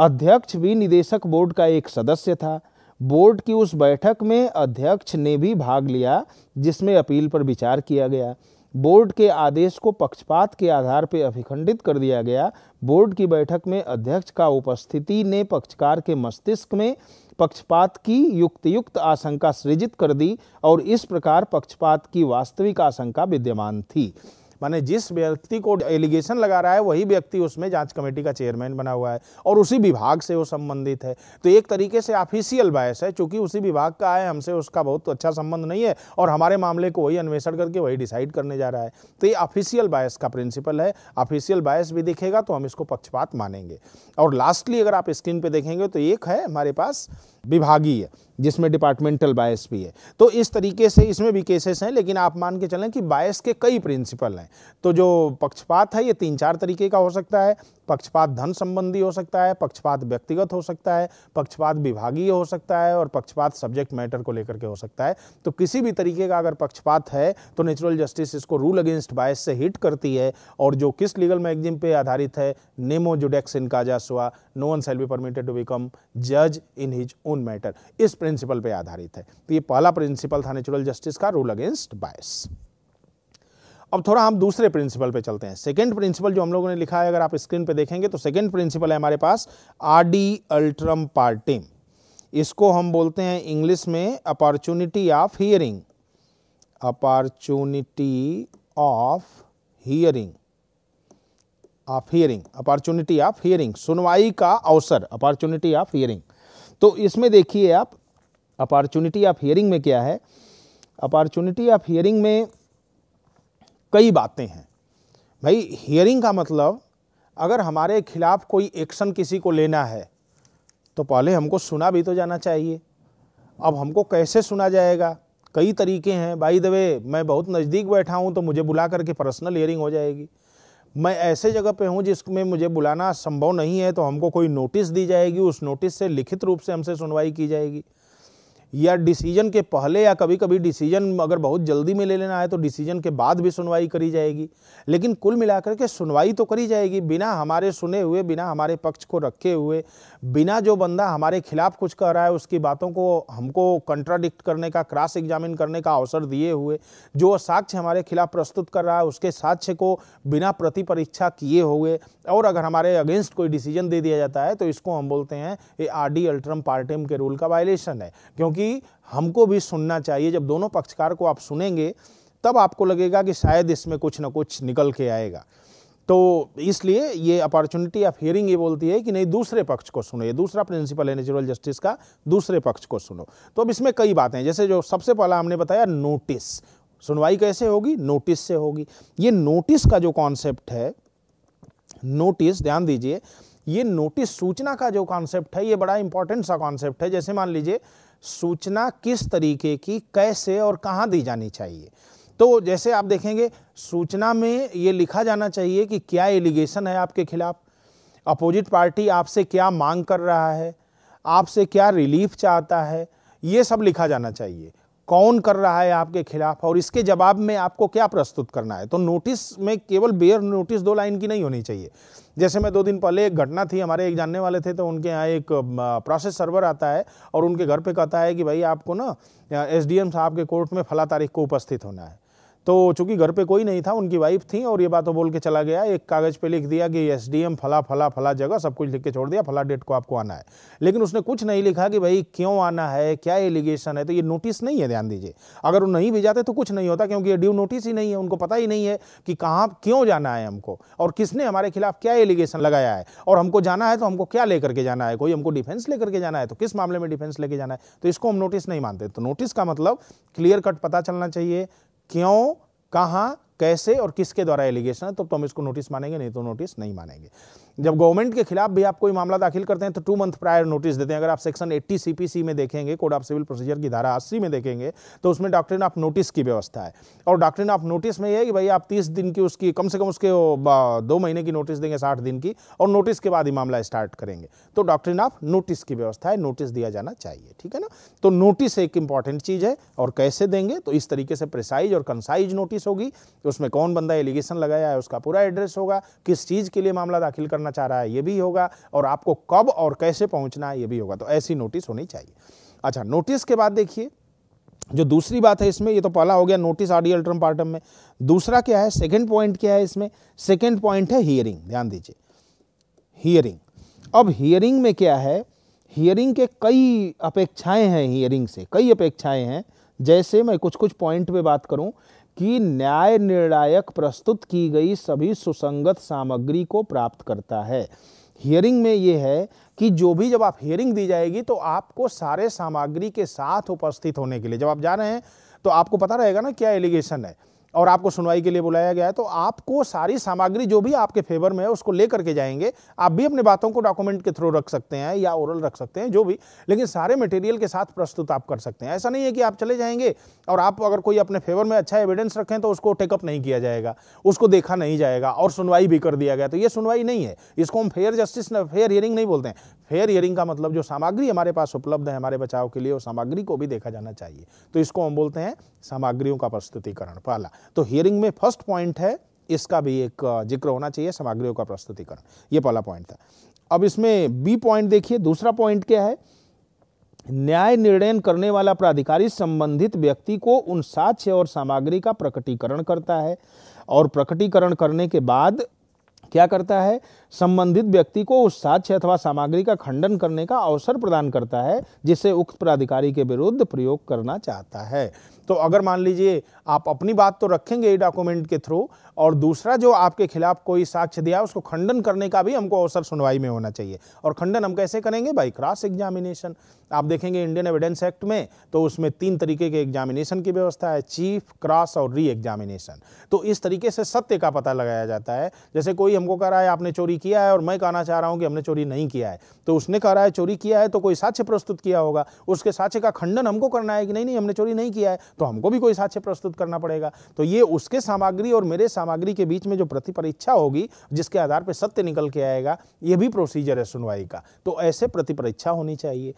अध्यक्ष भी निदेशक बोर्ड का एक सदस्य था बोर्ड की उस बैठक में अध्यक्ष ने भी भाग लिया जिसमें अपील पर विचार किया गया बोर्ड के आदेश को पक्षपात के आधार पर अभिखंडित कर दिया गया बोर्ड की बैठक में अध्यक्ष का उपस्थिति ने पक्षकार के मस्तिष्क में पक्षपात की युक्तियुक्त आशंका सृजित कर दी और इस प्रकार पक्षपात की वास्तविक आशंका विद्यमान थी माने जिस व्यक्ति को एलिगेशन लगा रहा है वही व्यक्ति उसमें जांच कमेटी का चेयरमैन बना हुआ है और उसी विभाग से वो संबंधित है तो एक तरीके से ऑफिशियल बायस है चूंकि उसी विभाग का है हमसे उसका बहुत अच्छा संबंध नहीं है और हमारे मामले को वही अन्वेषण करके वही डिसाइड करने जा रहा है तो ये ऑफिशियल बायस का प्रिंसिपल है ऑफिशियल बायस भी दिखेगा तो हम इसको पक्षपात मानेंगे और लास्टली अगर आप स्क्रीन पर देखेंगे तो एक है हमारे पास विभागीय जिसमें डिपार्टमेंटल बायस भी है तो इस तरीके से इसमें भी केसेस हैं लेकिन आप मान के चलें कि बायस के कई प्रिंसिपल हैं तो जो पक्षपात है ये तीन चार तरीके का हो सकता है पक्षपात धन संबंधी हो सकता है पक्षपात व्यक्तिगत हो सकता है पक्षपात विभागीय हो सकता है और पक्षपात सब्जेक्ट मैटर को लेकर के हो सकता है तो किसी भी तरीके का अगर पक्षपात है तो नेचुरल जस्टिस इसको रूल अगेंस्ट बायस से हिट करती है और जो किस लीगल मैगजीन पे आधारित है nemo judex in causa sua no one shall be permitted to become जज इन हिज ओन मैटर इस प्रिंसिपल पे आधारित है तो ये पहला प्रिंसिपल था नेचुरल जस्टिस का रूल अगेंस्ट बायस अब थोड़ा हम दूसरे प्रिंसिपल पे चलते हैं सेकेंड प्रिंसिपल जो हम लोगों ने लिखा है अगर आप स्क्रीन पे देखेंगे तो सेकेंड प्रिंसिपल है हमारे पास आरडी अल्ट्रम पार्टिम इसको हम बोलते हैं इंग्लिश में opportunity of hearing opportunity of hearing of hearing opportunity of hearing सुनवाई का अवसर अपॉर्चुनिटी ऑफ हियरिंग तो इसमें देखिए आप अपॉर्चुनिटी ऑफ हियरिंग में क्या है अपॉर्चुनिटी ऑफ हियरिंग में कई बातें हैं भाई हियरिंग का मतलब अगर हमारे खिलाफ कोई एक्शन किसी को लेना है तो पहले हमको सुना भी तो जाना चाहिए अब हमको कैसे सुना जाएगा कई तरीके हैं बाई दवे मैं बहुत नज़दीक बैठा हूँ तो मुझे बुला करके पर्सनल हियरिंग हो जाएगी मैं ऐसे जगह पे हूँ जिसमें मुझे बुलाना संभव नहीं है तो हमको कोई नोटिस दी जाएगी उस नोटिस से लिखित रूप से हमसे सुनवाई की जाएगी या डिसीजन के पहले या कभी कभी डिसीजन अगर बहुत जल्दी में ले लेना है तो डिसीजन के बाद भी सुनवाई करी जाएगी लेकिन कुल मिलाकर के सुनवाई तो करी जाएगी बिना हमारे सुने हुए बिना हमारे पक्ष को रखे हुए बिना जो बंदा हमारे खिलाफ कुछ कह रहा है उसकी बातों को हमको कंट्राडिक्ट करने का क्रॉस एग्जामिन करने का अवसर दिए हुए जो साक्ष्य हमारे खिलाफ प्रस्तुत कर रहा है उसके साक्ष्य को बिना प्रति परीक्षा किए हुए और अगर हमारे अगेंस्ट कोई डिसीजन दे दिया जाता है तो इसको हम बोलते हैं ये आर डी अल्ट्रम पार्टीम के रूल का वायलेशन है क्योंकि हमको भी सुनना चाहिए जब दोनों पक्षकार को आप सुनेंगे तब आपको लगेगा कि शायद इसमें कुछ ना कुछ निकल के आएगा तो इसलिए ये अपॉर्चुनिटी ऑफ हियरिंग ये बोलती है कि नहीं दूसरे पक्ष को सुनो ये दूसरा प्रिंसिपल है नेचुरल जस्टिस का दूसरे पक्ष को सुनो तो अब इसमें कई बातें जैसे जो सबसे पहला हमने बताया नोटिस सुनवाई कैसे होगी नोटिस से होगी ये नोटिस का जो कॉन्सेप्ट है नोटिस ध्यान दीजिए ये नोटिस सूचना का जो कॉन्सेप्ट है ये बड़ा इंपॉर्टेंट सा कॉन्सेप्ट है जैसे मान लीजिए सूचना किस तरीके की कैसे और कहाँ दी जानी चाहिए तो जैसे आप देखेंगे सूचना में ये लिखा जाना चाहिए कि क्या एलिगेशन है आपके खिलाफ अपोजिट पार्टी आपसे क्या मांग कर रहा है आपसे क्या रिलीफ चाहता है ये सब लिखा जाना चाहिए कौन कर रहा है आपके खिलाफ और इसके जवाब में आपको क्या प्रस्तुत करना है तो नोटिस में केवल बेयर नोटिस दो लाइन की नहीं होनी चाहिए जैसे मैं दो दिन पहले एक घटना थी हमारे एक जानने वाले थे तो उनके यहाँ एक प्रोसेस सर्वर आता है और उनके घर पे कहता है कि भाई आपको ना एसडीएम साहब के कोर्ट में फला तारीख को उपस्थित होना है तो चूंकि घर पे कोई नहीं था उनकी वाइफ थी और ये बात वो बोल के चला गया एक कागज़ पे लिख दिया कि एस डी एम फला फला फला जगह सब कुछ लिख के छोड़ दिया फला डेट को आपको आना है लेकिन उसने कुछ नहीं लिखा कि भाई क्यों आना है क्या एलिगेशन है तो ये नोटिस नहीं है ध्यान दीजिए अगर वो नहीं भी जाते तो कुछ नहीं होता क्योंकि ये ड्यू नोटिस ही नहीं है उनको पता ही नहीं है कि कहाँ क्यों जाना है हमको और किसने हमारे खिलाफ क्या एलिगेशन लगाया है और हमको जाना है तो हमको क्या लेकर के जाना है कोई हमको डिफेंस लेकर के जाना है तो किस मामले में डिफेंस लेके जाना है तो इसको हम नोटिस नहीं मानते तो नोटिस का मतलब क्लियर कट पता चलना चाहिए क्यों कहाँ कैसे और किसके द्वारा एलिगेशन है तो, तो हम इसको नोटिस मानेंगे नहीं तो नोटिस नहीं मानेंगे जब गवर्नमेंट के खिलाफ भी आप कोई मामला दाखिल करते हैं तो टू मंथ प्रायर नोटिस देते हैं अगर आप सेक्शन 80 सीपीसी में देखेंगे कोड ऑफ सिविल प्रोसीजर की धारा 80 में देखेंगे तो उसमें डॉक्ट्रिन ऑफ नोटिस की व्यवस्था है और डॉक्ट्रिन ऑफ नोटिस में यह है कि भाई आप तीस दिन की उसकी कम से कम उसके दो महीने की नोटिस देंगे साठ दिन की और नोटिस के बाद ही मामला स्टार्ट करेंगे तो डॉक्ट्रिन ऑफ नोटिस की व्यवस्था है नोटिस दिया जाना चाहिए ठीक है ना तो नोटिस एक इंपॉर्टेंट चीज़ है और कैसे देंगे तो इस तरीके से प्रिसाइज और कंसाइज नोटिस होगी उसमें कौन बंदा एलिगेशन लगाया है उसका पूरा एड्रेस होगा किस चीज़ के लिए मामला दाखिल करना करना चाह रहा है ये भी होगा और आपको कब और कैसे पहुंचना है ये भी होगा तो ऐसी नोटिस होनी चाहिए अच्छा नोटिस के बाद देखिए जो दूसरी बात है इसमें ये तो पहला हो गया नोटिस ऑडियो अल्ट्रम पार्टम में दूसरा क्या है सेकेंड पॉइंट क्या है इसमें सेकेंड पॉइंट है हियरिंग ध्यान दीजिए हियरिंग अब हियरिंग में क्या है हियरिंग के कई अपेक्षाएं हैं हियरिंग से कई अपेक्षाएं हैं जैसे मैं कुछ कुछ पॉइंट पे बात करूं कि न्याय निर्णायक प्रस्तुत की गई सभी सुसंगत सामग्री को प्राप्त करता है हियरिंग में ये है कि जो भी जब आप हियरिंग दी जाएगी तो आपको सारे सामग्री के साथ उपस्थित होने के लिए जब आप जा रहे हैं तो आपको पता रहेगा ना क्या एलिगेशन है और आपको सुनवाई के लिए बुलाया गया है तो आपको सारी सामग्री जो भी आपके फेवर में है उसको लेकर के जाएंगे आप भी अपने बातों को डॉक्यूमेंट के थ्रू रख सकते हैं या ओरल रख सकते हैं जो भी लेकिन सारे मटेरियल के साथ प्रस्तुत आप कर सकते हैं ऐसा नहीं है कि आप चले जाएंगे और आप अगर कोई अपने फेवर में अच्छा एविडेंस रखें तो उसको टेकअप नहीं किया जाएगा उसको देखा नहीं जाएगा और सुनवाई भी कर दिया गया तो ये सुनवाई नहीं है इसको हम फेयर जस्टिस फेयर हियरिंग नहीं बोलते हैं फेयर हियरिंग का मतलब जो सामग्री हमारे पास उपलब्ध है हमारे बचाव के लिए वो सामग्री को भी देखा जाना चाहिए तो इसको हम बोलते हैं सामग्रियों का प्रस्तुतिकरण पहला तो हियरिंग में फर्स्ट पॉइंट है इसका भी एक जिक्र होना चाहिए सामग्रियों का प्रस्तुतिकरण ये पहला पॉइंट था अब इसमें बी पॉइंट देखिए दूसरा पॉइंट क्या है न्याय निर्णय करने वाला प्राधिकारी संबंधित व्यक्ति को उन साक्ष्य और सामग्री का प्रकटीकरण करता है और प्रकटीकरण करने के बाद क्या करता है संबंधित व्यक्ति को उस साक्ष्य अथवा सामग्री का खंडन करने का अवसर प्रदान करता है जिसे उक्त प्राधिकारी के विरुद्ध प्रयोग करना चाहता है तो अगर मान लीजिए आप अपनी बात तो रखेंगे ही डॉक्यूमेंट के थ्रू और दूसरा जो आपके खिलाफ कोई साक्ष्य दिया उसको खंडन करने का भी हमको अवसर सुनवाई में होना चाहिए और खंडन हम कैसे करेंगे बाई क्रॉस एग्जामिनेशन आप देखेंगे इंडियन एविडेंस एक्ट में तो उसमें तीन तरीके के एग्जामिनेशन की व्यवस्था है चीफ क्रॉस और री एग्जामिनेशन तो इस तरीके से सत्य का पता लगाया जाता है जैसे कोई हमको कह रहा है आपने चोरी किया है और मैं कहना चाह रहा हूँ कि हमने चोरी नहीं किया है तो उसने कह रहा है चोरी किया है तो कोई साक्ष्य प्रस्तुत किया होगा उसके साक्ष्य का खंडन हमको करना है कि नहीं नहीं हमने चोरी नहीं किया है तो हमको भी कोई साक्ष्य प्रस्तुत करना पड़ेगा तो ये उसके सामग्री और मेरे सामग्री के बीच में जो प्रति परीक्षा होगी जिसके आधार पर सत्य निकल के आएगा ये भी प्रोसीजर है सुनवाई का तो ऐसे प्रति परीक्षा होनी चाहिए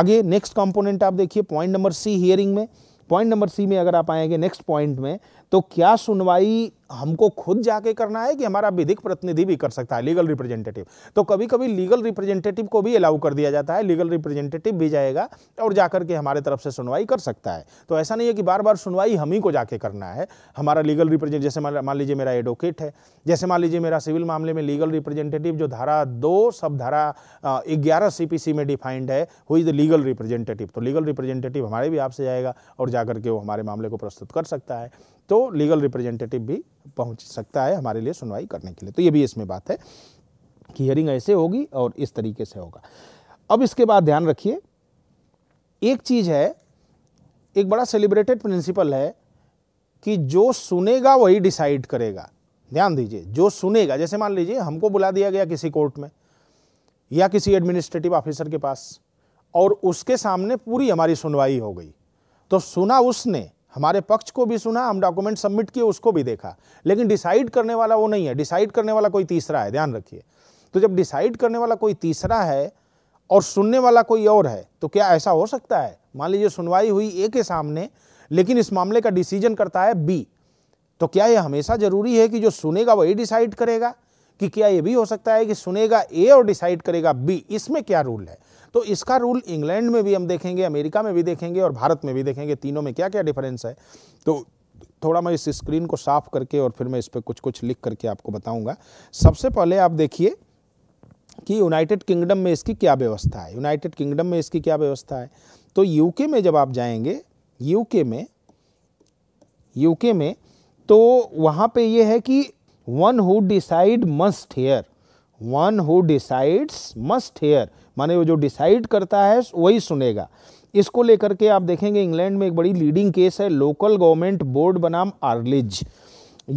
आगे नेक्स्ट कंपोनेंट आप देखिए पॉइंट नंबर सी हियरिंग में पॉइंट नंबर सी में अगर आप आएंगे नेक्स्ट पॉइंट में तो क्या सुनवाई हमको खुद जाके करना है कि हमारा विधिक प्रतिनिधि भी कर सकता है लीगल रिप्रेजेंटेटिव तो कभी कभी लीगल रिप्रेजेंटेटिव को भी अलाउ कर दिया जाता है लीगल रिप्रेजेंटेटिव भी जाएगा और जाकर के हमारे तरफ से सुनवाई कर सकता है तो ऐसा नहीं है कि बार बार सुनवाई हम ही को जाके करना है हमारा लीगल रिप्रेजेंट जैसे मान लीजिए मेरा एडवोकेट है जैसे मान लीजिए मेरा सिविल मामले में लीगल रिप्रेजेंटेटिव जो धारा दो सब धारा ग्यारह सी में डिफाइंड है who is the legal representative तो लीगल रिप्रेजेंटेटिव हमारे भी आपसे जाएगा और जाकर के वो हमारे मामले को प्रस्तुत कर सकता है तो लीगल रिप्रेजेंटेटिव भी पहुंच सकता है हमारे लिए सुनवाई करने के लिए तो ये भी इसमें बात है कि हियरिंग ऐसे होगी और इस तरीके से होगा अब इसके बाद ध्यान रखिए एक चीज़ है एक बड़ा सेलिब्रेटेड प्रिंसिपल है कि जो सुनेगा वही डिसाइड करेगा ध्यान दीजिए जो सुनेगा जैसे मान लीजिए हमको बुला दिया गया किसी कोर्ट में या किसी एडमिनिस्ट्रेटिव ऑफिसर के पास और उसके सामने पूरी हमारी सुनवाई हो गई तो सुना उसने हमारे पक्ष को भी सुना हम डॉक्यूमेंट सबमिट किए उसको भी देखा लेकिन डिसाइड करने वाला वो नहीं है डिसाइड करने वाला कोई तीसरा है ध्यान रखिए तो जब डिसाइड करने वाला कोई तीसरा है और सुनने वाला कोई और है तो क्या ऐसा हो सकता है मान लीजिए सुनवाई हुई ए के सामने लेकिन इस मामले का डिसीजन करता है बी तो क्या यह हमेशा जरूरी है कि जो सुनेगा वही डिसाइड करेगा कि क्या यह भी हो सकता है कि सुनेगा ए और डिसाइड करेगा बी इसमें क्या रूल है तो इसका रूल इंग्लैंड में भी हम देखेंगे अमेरिका में भी देखेंगे और भारत में भी देखेंगे तीनों में क्या क्या डिफरेंस है तो थोड़ा मैं इस स्क्रीन को साफ करके और फिर मैं इस पर कुछ कुछ लिख करके आपको बताऊंगा सबसे पहले आप देखिए कि यूनाइटेड किंगडम में इसकी क्या व्यवस्था है यूनाइटेड किंगडम में इसकी क्या व्यवस्था है तो यूके में जब आप जाएंगे यूके में यूके में तो वहाँ पे ये है कि one who decide must hear one who decides must hear माने वो जो डिसाइड करता है वही सुनेगा इसको लेकर के आप देखेंगे इंग्लैंड में एक बड़ी लीडिंग केस है लोकल गवर्नमेंट बोर्ड बनाम आर्लिज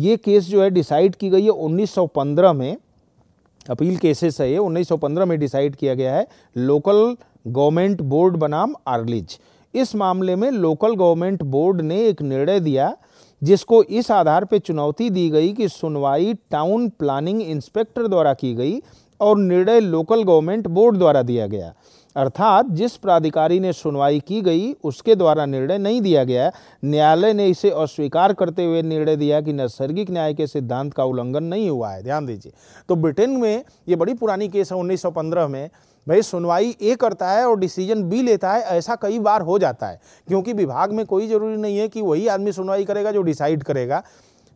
ये केस जो है डिसाइड की गई है 1915 में अपील केसेस है ये 1915 में डिसाइड किया गया है लोकल गवर्नमेंट बोर्ड बनाम आर्लिज इस मामले में लोकल गवर्नमेंट बोर्ड ने एक निर्णय दिया जिसको इस आधार पर चुनौती दी गई कि सुनवाई टाउन प्लानिंग इंस्पेक्टर द्वारा की गई और निर्णय लोकल गवर्नमेंट बोर्ड द्वारा दिया गया अर्थात जिस प्राधिकारी ने सुनवाई की गई उसके द्वारा निर्णय नहीं दिया गया न्यायालय ने इसे अस्वीकार करते हुए निर्णय दिया कि नैसर्गिक न्याय के सिद्धांत का उल्लंघन नहीं हुआ है ध्यान दीजिए तो ब्रिटेन में ये बड़ी पुरानी केस है 1915 में भाई सुनवाई ए करता है और डिसीजन बी लेता है ऐसा कई बार हो जाता है क्योंकि विभाग में कोई ज़रूरी नहीं है कि वही आदमी सुनवाई करेगा जो डिसाइड करेगा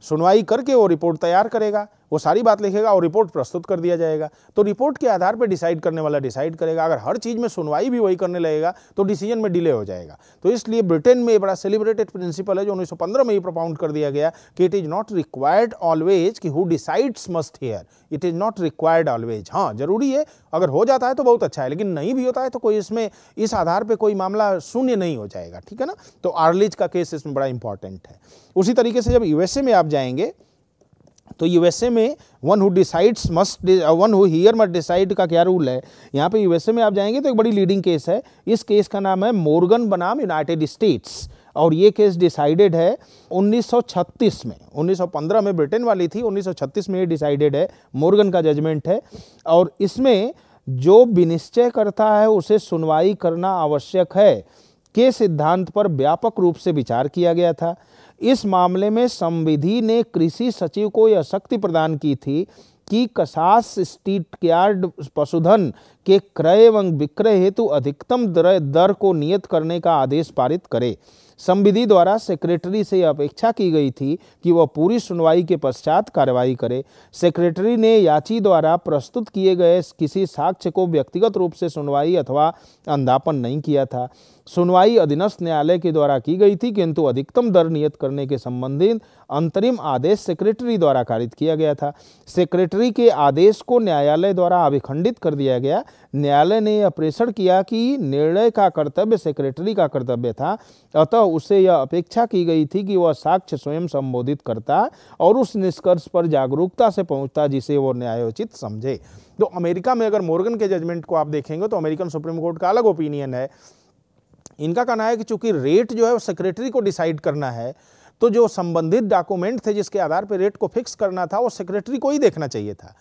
सुनवाई करके वो रिपोर्ट तैयार करेगा वो सारी बात लिखेगा और रिपोर्ट प्रस्तुत कर दिया जाएगा तो रिपोर्ट के आधार पर डिसाइड करने वाला डिसाइड करेगा अगर हर चीज़ में सुनवाई भी वही करने लगेगा तो डिसीजन में डिले हो जाएगा तो इसलिए ब्रिटेन में बड़ा सेलिब्रेटेड प्रिंसिपल है जो उन्नीस में ही प्रपाउंड कर दिया गया कि it is not required always कि who decides must hear it is not required always हाँ जरूरी है अगर हो जाता है तो बहुत अच्छा है लेकिन नहीं भी होता है तो कोई इसमें इस आधार पर कोई मामला शून्य नहीं हो जाएगा ठीक है ना तो आर्लिज का केस इसमें बड़ा इंपॉर्टेंट है उसी तरीके से जब यूएसए में आप जाएंगे तो यूएसए में one who decides must one who hear must decide का क्या रूल है यहाँ पे यूएसए में आप जाएंगे तो एक बड़ी लीडिंग केस है इस केस का नाम है मोर्गन बनाम यूनाइटेड स्टेट्स और ये केस डिसाइडेड है 1936 में 1915 में ब्रिटेन वाली थी 1936 में ये डिसाइडेड है मोर्गन का जजमेंट है और इसमें जो विनिश्चय करता है उसे सुनवाई करना आवश्यक है के सिद्धांत पर व्यापक रूप से विचार किया गया था इस मामले में संविधि ने कृषि सचिव को यह शक्ति प्रदान की थी कि कसास स्टीटयार्ड पशुधन के क्रय एवं विक्रय हेतु अधिकतम दर को नियत करने का आदेश पारित करे संविधि द्वारा सेक्रेटरी से अपेक्षा की गई थी कि वह पूरी सुनवाई के पश्चात कार्रवाई करे सेक्रेटरी ने याची द्वारा प्रस्तुत किए गए किसी साक्ष्य को व्यक्तिगत रूप से सुनवाई अथवा अंधापन नहीं किया था सुनवाई अधीनस्थ न्यायालय के द्वारा की गई थी किंतु अधिकतम दर नियत करने के संबंधित अंतरिम आदेश सेक्रेटरी द्वारा कारित किया गया था सेक्रेटरी के आदेश को न्यायालय द्वारा अभिखंडित कर दिया गया न्यायालय ने यह प्रेषण किया कि निर्णय का कर्तव्य सेक्रेटरी का कर्तव्य था अतः उसे यह अपेक्षा की गई थी कि वह साक्ष्य स्वयं संबोधित करता और उस निष्कर्ष पर जागरूकता से पहुंचता जिसे वो न्यायोचित समझे तो अमेरिका में अगर मोर्गन के जजमेंट को आप देखेंगे तो अमेरिकन सुप्रीम कोर्ट का अलग ओपिनियन है इनका कहना है कि चूंकि रेट जो है वो सेक्रेटरी को डिसाइड करना है तो जो संबंधित डॉक्यूमेंट थे जिसके आधार पर रेट को फिक्स करना था वो सेक्रेटरी को ही देखना चाहिए था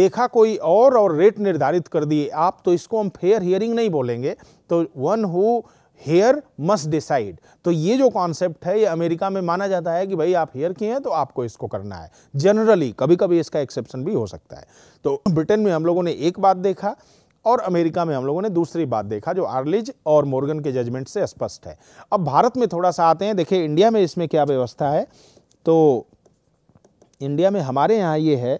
देखा कोई और और रेट निर्धारित कर दिए आप तो इसको हम फेयर हियरिंग नहीं बोलेंगे तो one who hear must decide तो ये जो कॉन्सेप्ट है ये अमेरिका में माना जाता है कि भाई आप हेयर किए हैं तो आपको इसको करना है जनरली कभी कभी इसका एक्सेप्शन भी हो सकता है तो ब्रिटेन में हम लोगों ने एक बात देखा और अमेरिका में हम लोगों ने दूसरी बात देखा जो आर्लिज और मोर्गन के जजमेंट से स्पष्ट है अब भारत में थोड़ा सा आते हैं देखिए इंडिया में इसमें क्या व्यवस्था है तो इंडिया में हमारे यहाँ ये है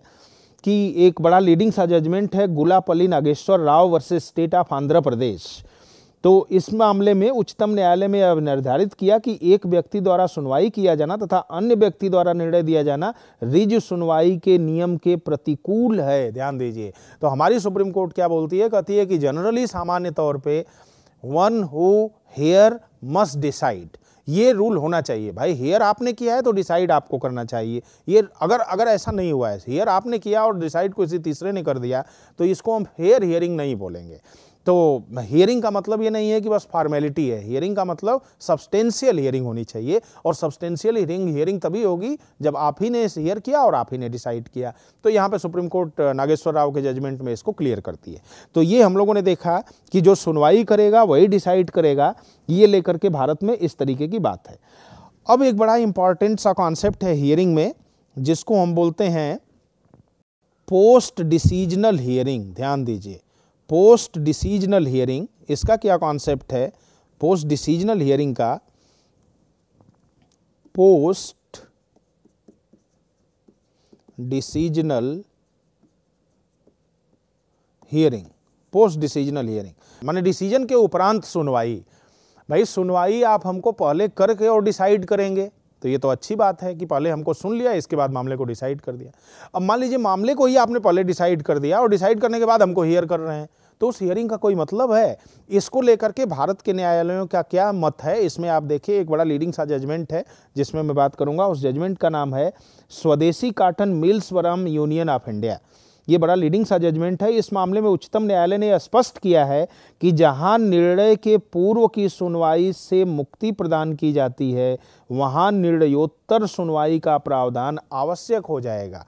कि एक बड़ा लीडिंग सा जजमेंट है Gullapalli Nageswara Rao versus state of Andhra Pradesh तो इस मामले में उच्चतम न्यायालय में अब निर्धारित किया कि एक व्यक्ति द्वारा सुनवाई किया जाना तथा अन्य व्यक्ति द्वारा निर्णय दिया जाना रिज सुनवाई के नियम के प्रतिकूल है ध्यान दीजिए तो हमारी सुप्रीम कोर्ट क्या बोलती है कहती है कि जनरली सामान्य तौर पर one who hear must decide ये रूल होना चाहिए भाई हेयर आपने किया है तो डिसाइड आपको करना चाहिए ये अगर अगर ऐसा नहीं हुआ है हेयर आपने किया और डिसाइड को इसी तीसरे ने कर दिया तो इसको हम हेयर हियरिंग नहीं बोलेंगे तो हियरिंग का मतलब ये नहीं है कि बस फॉर्मेलिटी है हियरिंग का मतलब सब्सटेंशियल हियरिंग होनी चाहिए और सब्सटेंशियल हियरिंग हियरिंग तभी होगी जब आप ही ने हियर किया और आप ही ने डिसाइड किया तो यहाँ पे सुप्रीम कोर्ट नागेश्वर राव के जजमेंट में इसको क्लियर करती है तो ये हम लोगों ने देखा कि जो सुनवाई करेगा वही डिसाइड करेगा ये लेकर के भारत में इस तरीके की बात है अब एक बड़ा इंपॉर्टेंट सा कॉन्सेप्ट है हियरिंग में जिसको हम बोलते हैं पोस्ट डिसीजनल हियरिंग ध्यान दीजिए पोस्ट डिसीजनल हियरिंग इसका क्या कॉन्सेप्ट है पोस्ट डिसीजनल हियरिंग का post decisional hearing post decisional hearing माने डिसीजन के उपरांत सुनवाई भाई सुनवाई आप हमको पहले करके और डिसाइड करेंगे तो ये तो अच्छी बात है कि पहले हमको सुन लिया इसके बाद मामले को डिसाइड कर दिया अब मान लीजिए मामले को ही आपने पहले डिसाइड कर दिया और डिसाइड करने के बाद हमको हियर कर रहे हैं तो उस हियरिंग का कोई मतलब है इसको लेकर के भारत के न्यायालयों का क्या मत है इसमें आप देखिए एक बड़ा लीडिंग सा जजमेंट है जिसमें मैं बात करूंगा उस जजमेंट का नाम है स्वदेशी काटन मिल्स वरम यूनियन ऑफ इंडिया ये बड़ा लीडिंग सा जजमेंट है इस मामले में उच्चतम न्यायालय ने स्पष्ट किया है कि जहां निर्णय के पूर्व की सुनवाई से मुक्ति प्रदान की जाती है वहां निर्णयोत्तर सुनवाई का प्रावधान आवश्यक हो जाएगा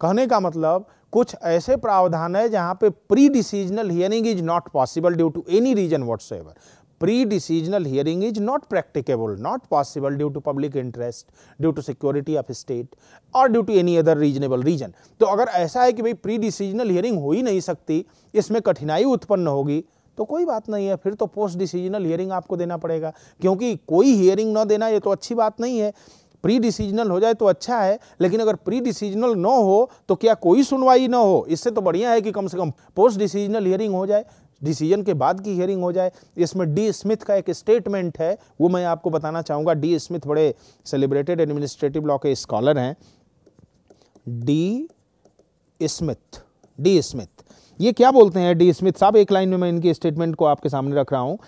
कहने का मतलब कुछ ऐसे प्रावधान है जहां पे pre decisional hearing is not possible due to any reason whatsoever pre decisional hearing is not practicable not possible due to public interest due to security of state और due to any other reasonable reason तो अगर ऐसा है कि भाई pre decisional hearing हो ही नहीं सकती इसमें कठिनाई उत्पन्न होगी तो कोई बात नहीं है फिर तो पोस्ट डिसीजनल हियरिंग आपको देना पड़ेगा क्योंकि कोई हियरिंग ना देना ये तो अच्छी बात नहीं है प्री डिसीजनल हो जाए तो अच्छा है लेकिन अगर प्री डिसीजनल न हो तो क्या कोई सुनवाई न हो इससे तो बढ़िया है कि कम से कम पोस्ट डिसीजनल हियरिंग हो जाए डिसीजन के बाद की हियरिंग हो जाए इसमें डी स्मिथ का एक स्टेटमेंट है वो मैं आपको बताना चाहूँगा डी स्मिथ बड़े सेलिब्रेटेड एडमिनिस्ट्रेटिव लॉ के स्कॉलर हैं डी स्मिथ डी स्मिथ ये क्या बोलते हैं डी स्मिथ साहब एक लाइन में मैं इनकी स्टेटमेंट को आपके सामने रख रहा हूँ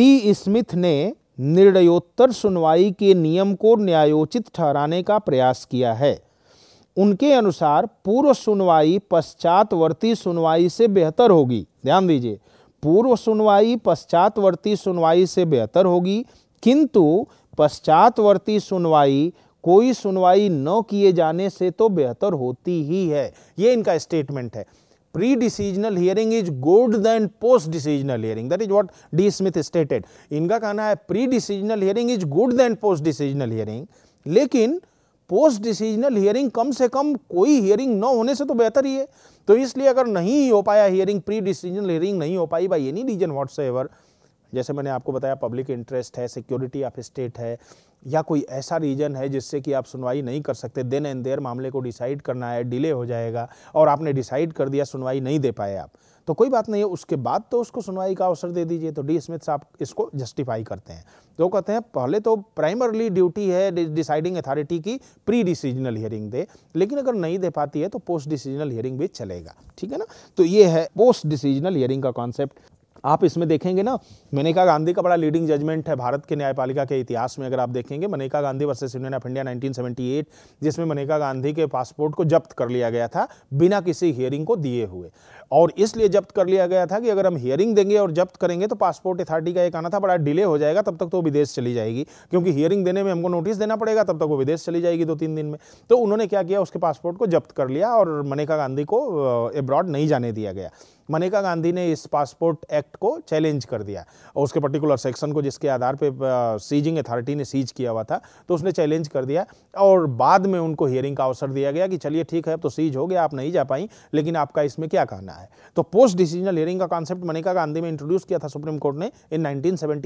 डी स्मिथ ने निर्णयोत्तर सुनवाई के नियम को न्यायोचित ठहराने का प्रयास किया है उनके अनुसार पूर्व सुनवाई पश्चातवर्ती सुनवाई से बेहतर होगी ध्यान दीजिए पूर्व सुनवाई पश्चातवर्ती सुनवाई से बेहतर होगी किंतु पश्चातवर्ती सुनवाई कोई सुनवाई न किए जाने से तो बेहतर होती ही है ये इनका स्टेटमेंट है pre-decisional hearing is good than post-decisional hearing. That is what D. Smith stated. इनका कहना है pre-decisional hearing is good than post-decisional hearing. लेकिन पोस्ट डिसीजनल हियरिंग कम से कम कोई हियरिंग न होने से तो बेहतर ही है तो इसलिए अगर नहीं हो पाया हियरिंग प्री डिसीजनल हियरिंग नहीं हो पाई by any reason whatsoever जैसे मैंने आपको बताया पब्लिक इंटरेस्ट है सिक्योरिटी ऑफ स्टेट है या कोई ऐसा रीजन है जिससे कि आप सुनवाई नहीं कर सकते देन एंड देयर मामले को डिसाइड करना है डिले हो जाएगा और आपने डिसाइड कर दिया सुनवाई नहीं दे पाए आप तो कोई बात नहीं है उसके बाद तो उसको सुनवाई का अवसर दे दीजिए तो डी स्मिथ साहब इसको जस्टिफाई करते हैं तो कहते हैं पहले तो प्राइमरली ड्यूटी है डिसाइडिंग अथॉरिटी की प्री डिसीजनल हियरिंग दे लेकिन अगर नहीं दे पाती है तो पोस्ट डिसीजनल हियरिंग भी चलेगा ठीक है ना तो ये है पोस्ट डिसीजनल हियरिंग का कॉन्सेप्ट आप इसमें देखेंगे ना मनेका गांधी का बड़ा लीडिंग जजमेंट है भारत के न्यायपालिका के इतिहास में अगर आप देखेंगे Maneka Gandhi versus union of India 1978 जिसमें मनेका गांधी के पासपोर्ट को जब्त कर लिया गया था बिना किसी हियरिंग को दिए हुए और इसलिए जब्त कर लिया गया था कि अगर हम हियरिंग देंगे और जब्त करेंगे तो पासपोर्ट अथॉरिटी का एक आना था बड़ा डिले हो जाएगा तब तक तो विदेश चली जाएगी क्योंकि हियरिंग देने में हमको नोटिस देना पड़ेगा तब तक वो विदेश चली जाएगी दो तीन दिन में तो उन्होंने क्या किया उसके पासपोर्ट को जब्त कर लिया और मनेका गांधी को एब्रॉड नहीं जाने दिया गया मनेका गांधी ने इस पासपोर्ट एक्ट को चैलेंज कर दिया और उसके पर्टिकुलर सेक्शन को जिसके आधार पर सीजिंग अथॉरिटी ने सीज किया हुआ था तो उसने चैलेंज कर दिया और बाद में उनको हियरिंग का अवसर दिया गया कि चलिए ठीक है अब तो सीज हो गया आप नहीं जा पाई लेकिन आपका इसमें क्या कहना है तो पोस्ट डिसीजनल हियरिंग का कॉन्सेप्ट मनेका गांधी में इंट्रोड्यूस किया था सुप्रीम कोर्ट ने इन नाइनटीन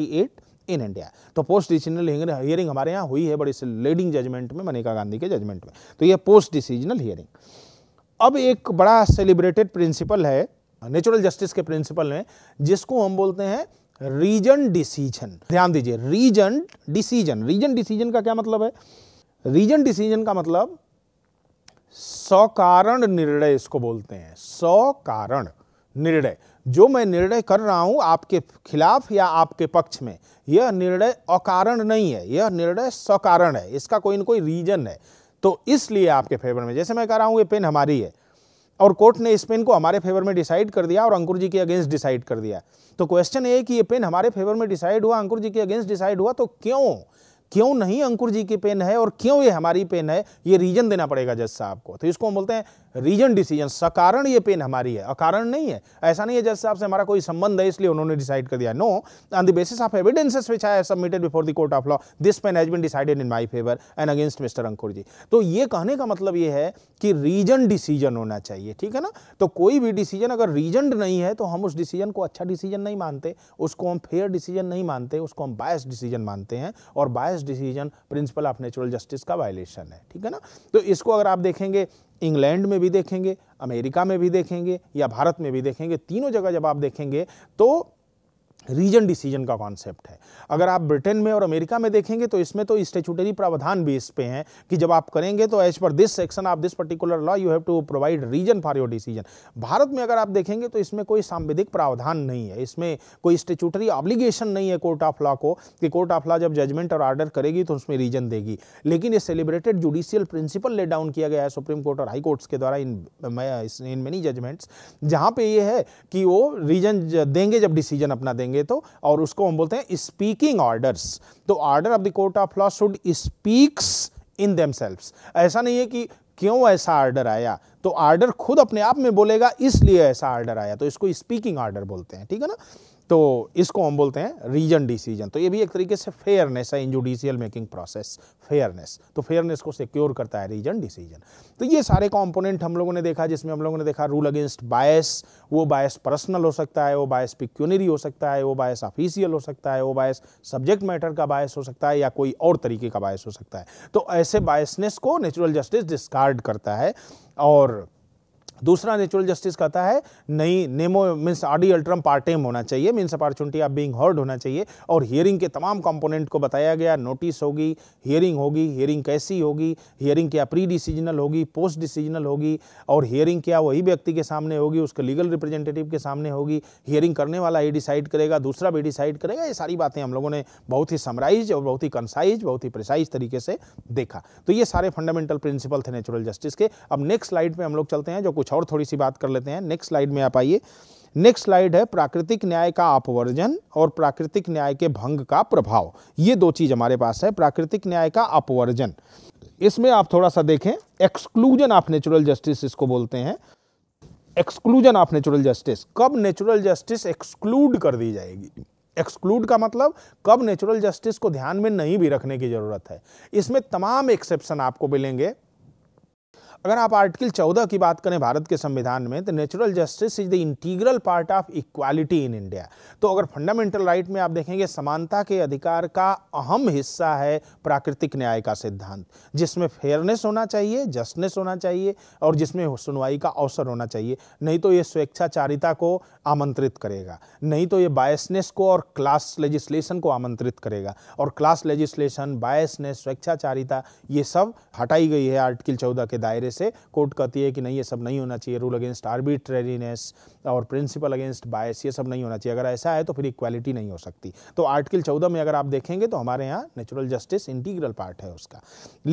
इन इंडिया तो पोस्ट डिसीजनल हियरिंग हमारे यहाँ हुई है बड़ी लीडिंग जजमेंट में मनेका गांधी के जजमेंट में तो ये पोस्ट डिसीजनल हियरिंग अब एक बड़ा सेलिब्रेटेड प्रिंसिपल है नेचुरल जस्टिस के प्रिंसिपल में जिसको हम बोलते हैं रीजन डिसीजन ध्यान दीजिए रीजन डिसीजन रीजन डिसीजन का क्या मतलब है रीजन डिसीजन का मतलब सौ कारण निर्णय इसको बोलते हैं सौ कारण निर्णय जो मैं निर्णय कर रहा हूं आपके खिलाफ या आपके पक्ष में यह निर्णय अकारण नहीं है यह निर्णय सकारण है इसका कोई ना कोई रीजन है तो इसलिए आपके फेवर में जैसे मैं कह रहा हूं ये पेन हमारी है और कोर्ट ने इस पेन को हमारे फेवर में डिसाइड कर दिया और अंकुर जी के अगेंस्ट डिसाइड कर दिया तो क्वेश्चन ये कि ये पेन हमारे फेवर में डिसाइड हुआ अंकुर जी के अगेंस्ट डिसाइड हुआ तो क्यों क्यों नहीं अंकुर जी की पेन है और क्यों ये हमारी पेन है ये रीजन देना पड़ेगा जज साहब को तो इसको हम बोलते हैं रीजन डिसीजन सकारण ये पेन हमारी है अकारण नहीं है ऐसा नहीं है जैसे आपसे हमारा कोई संबंध है इसलिए उन्होंने डिसाइड कर दिया no on the basis of evidences which I submitted before the court of law this pen has been decided in my favour and against mister Ankur ji तो ये कहने का मतलब ये है कि रीजन डिसीजन होना चाहिए ठीक है ना तो कोई भी डिसीजन अगर रीजन नहीं है तो हम उस डिसीजन को अच्छा डिसीजन नहीं मानते उसको हम फेयर डिसीजन नहीं मानते उसको हम बायस डिसीजन मानते हैं और bias decision principle of natural justice का वायलेशन है ठीक है ना तो इसको अगर आप देखेंगे इंग्लैंड में भी देखेंगे अमेरिका में भी देखेंगे या भारत में भी देखेंगे तीनों जगह जब आप देखेंगे तो रीजन डिसीजन का कॉन्सेप्ट है अगर आप ब्रिटेन में और अमेरिका में देखेंगे तो इसमें तो स्टेचुटरी प्रावधान बेस पे हैं कि जब आप करेंगे तो as per this section of this particular law you have to provide reason for your decision Bharat में अगर आप देखेंगे तो इसमें कोई सांविधिक प्रावधान नहीं है इसमें कोई स्टेचुटरी ऑब्लिगेशन नहीं है कोर्ट ऑफ लॉ को कि कोर्ट ऑफ लॉ जब जजमेंट और ऑर्डर करेगी तो उसमें रीजन देगी लेकिन ये celebrated judicial principle lay down किया गया है सुप्रीम कोर्ट और हाई कोर्ट्स के द्वारा इन इन मेनी जजमेंट्स जहाँ पे ये है कि वो रीजन देंगे जब डिसीजन अपना देंगे करेंगे तो और उसको हम बोलते हैं स्पीकिंग ऑर्डर्स तो order of the court of law should speaks in दम ऐसा नहीं है कि क्यों ऐसा ऑर्डर आया तो ऑर्डर खुद अपने आप में बोलेगा इसलिए ऐसा ऑर्डर आया तो इसको स्पीकिंग ऑर्डर बोलते हैं ठीक है ना तो इसको हम बोलते हैं रीजन डिसीजन तो ये भी एक तरीके से फेयरनेस है in judicial making process fairness तो फेयरनेस को सिक्योर करता है रीजन डिसीजन तो ये सारे कॉम्पोनेंट हम लोगों ने देखा जिसमें हम लोगों ने देखा रूल अगेंस्ट बायस वो बायस पर्सनल हो सकता है वो बायस पिक्यूनरी हो सकता है वो बायस ऑफिशियल हो सकता है वो बायस सब्जेक्ट मैटर का बायस हो सकता है या कोई और तरीके का बायस हो सकता है तो ऐसे बायसनेस को नेचुरल जस्टिस डिस्कार्ड करता है और दूसरा नेचुरल जस्टिस कहता है नई नेमो मीन्स आडी अल्ट्रम पार्टेम होना चाहिए means opportunity of being heard होना चाहिए और हियरिंग के तमाम कंपोनेंट को बताया गया नोटिस होगी हियरिंग होगी हियरिंग कैसी होगी हियरिंग क्या प्री डिसीजनल होगी पोस्ट डिसीजनल होगी और हियरिंग क्या वही व्यक्ति के सामने होगी उसके लीगल रिप्रेजेंटेटिव के सामने होगी हियरिंग करने वाला ये डिसाइड करेगा दूसरा भी डिसाइड करेगा ये सारी बातें हम लोगों ने बहुत ही समराइज और बहुत ही कंसाइज बहुत ही प्रिसाइज तरीके से देखा तो ये सारे फंडामेंटल प्रिंसिपल थे नेचुरल जस्टिस के अब नेक्स्ट स्लाइड पर हम लोग चलते हैं जो कुछ कुछ और थोड़ी सी बात कर लेते हैं नेक्स्ट स्लाइड में आप आइए नेक्स्ट स्लाइड है प्राकृतिक न्याय का अपवर्जन और प्राकृतिक न्याय के भंग का प्रभाव ये दो चीज़ हमारे पास है प्राकृतिक न्याय का अपवर्जन इसमें आप थोड़ा सा देखें एक्सक्लूजन ऑफ नेचुरल जस्टिस इसको बोलते हैं एक्सक्लूजन ऑफ नेचुरल जस्टिस कब नेचुरल जस्टिस एक्सक्लूड कर दी जाएगी एक्सक्लूड का मतलब कब नेचुरल जस्टिस को ध्यान में नहीं भी रखने की ज़रूरत है इसमें तमाम एक्सेप्शन आपको मिलेंगे अगर आप आर्टिकल चौदह की बात करें भारत के संविधान में तो natural justice is the integral part of equality in India तो अगर फंडामेंटल राइट right में आप देखेंगे समानता के अधिकार का अहम हिस्सा है प्राकृतिक न्याय का सिद्धांत जिसमें फेयरनेस होना चाहिए जस्टनेस होना चाहिए और जिसमें सुनवाई का अवसर होना चाहिए नहीं तो ये स्वेच्छाचारिता को आमंत्रित करेगा नहीं तो ये बायसनेस को और क्लास लेजिस्लेशन को आमंत्रित करेगा और क्लास लेजिस्लेशन बायसनेस स्वेच्छाचारिता ये सब हटाई गई है आर्टिकल चौदह के दायरे वजह से कोर्ट कहती है कि नहीं ये सब नहीं होना चाहिए रूल अगेंस्ट आर्बिट्रेरीनेस और प्रिंसिपल अगेंस्ट बायस ये सब नहीं होना चाहिए अगर ऐसा है तो फिर इक्वालिटी नहीं हो सकती तो आर्टिकल चौदह में अगर आप देखेंगे तो हमारे यहाँ नेचुरल जस्टिस इंटीग्रल पार्ट है उसका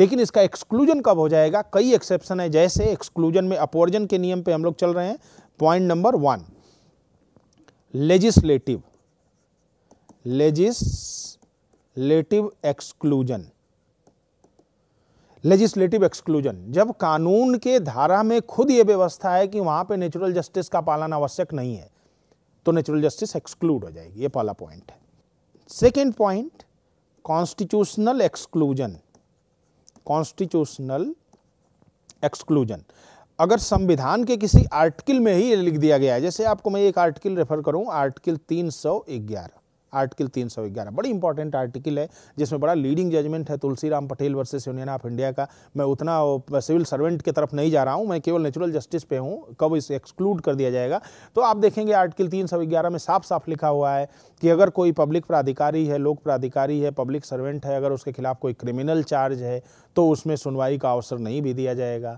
लेकिन इसका एक्सक्लूजन कब हो जाएगा कई एक्सेप्शन है जैसे एक्सक्लूजन में अपोर्जन के नियम पर हम लोग चल रहे हैं point number one legislative legislative exclusion legislative exclusion जब कानून के धारा में खुद ये व्यवस्था है कि वहाँ पे नेचुरल जस्टिस का पालन आवश्यक नहीं है तो नेचुरल जस्टिस एक्सक्लूड हो जाएगी ये पहला पॉइंट है second point constitutional exclusion constitutional exclusion अगर संविधान के किसी आर्टिकल में ही लिख दिया गया है जैसे आपको मैं एक आर्टिकल रेफर करूं आर्टिकल तीन सौ ग्यारह आर्टिकल 311 बड़ी इंपॉर्टेंट आर्टिकल है जिसमें बड़ा लीडिंग जजमेंट है Tulsiram Patel versus union of India का मैं उतना सिविल सर्वेंट की तरफ नहीं जा रहा हूँ मैं केवल नेचुरल जस्टिस पे हूँ कब इसे एक्सक्लूड कर दिया जाएगा तो आप देखेंगे आर्टिकल तीन में साफ साफ लिखा हुआ है कि अगर कोई पब्लिक प्राधिकारी है लोक प्राधिकारी है पब्लिक सर्वेंट है अगर उसके खिलाफ कोई क्रिमिनल चार्ज है तो उसमें सुनवाई का अवसर नहीं भी दिया जाएगा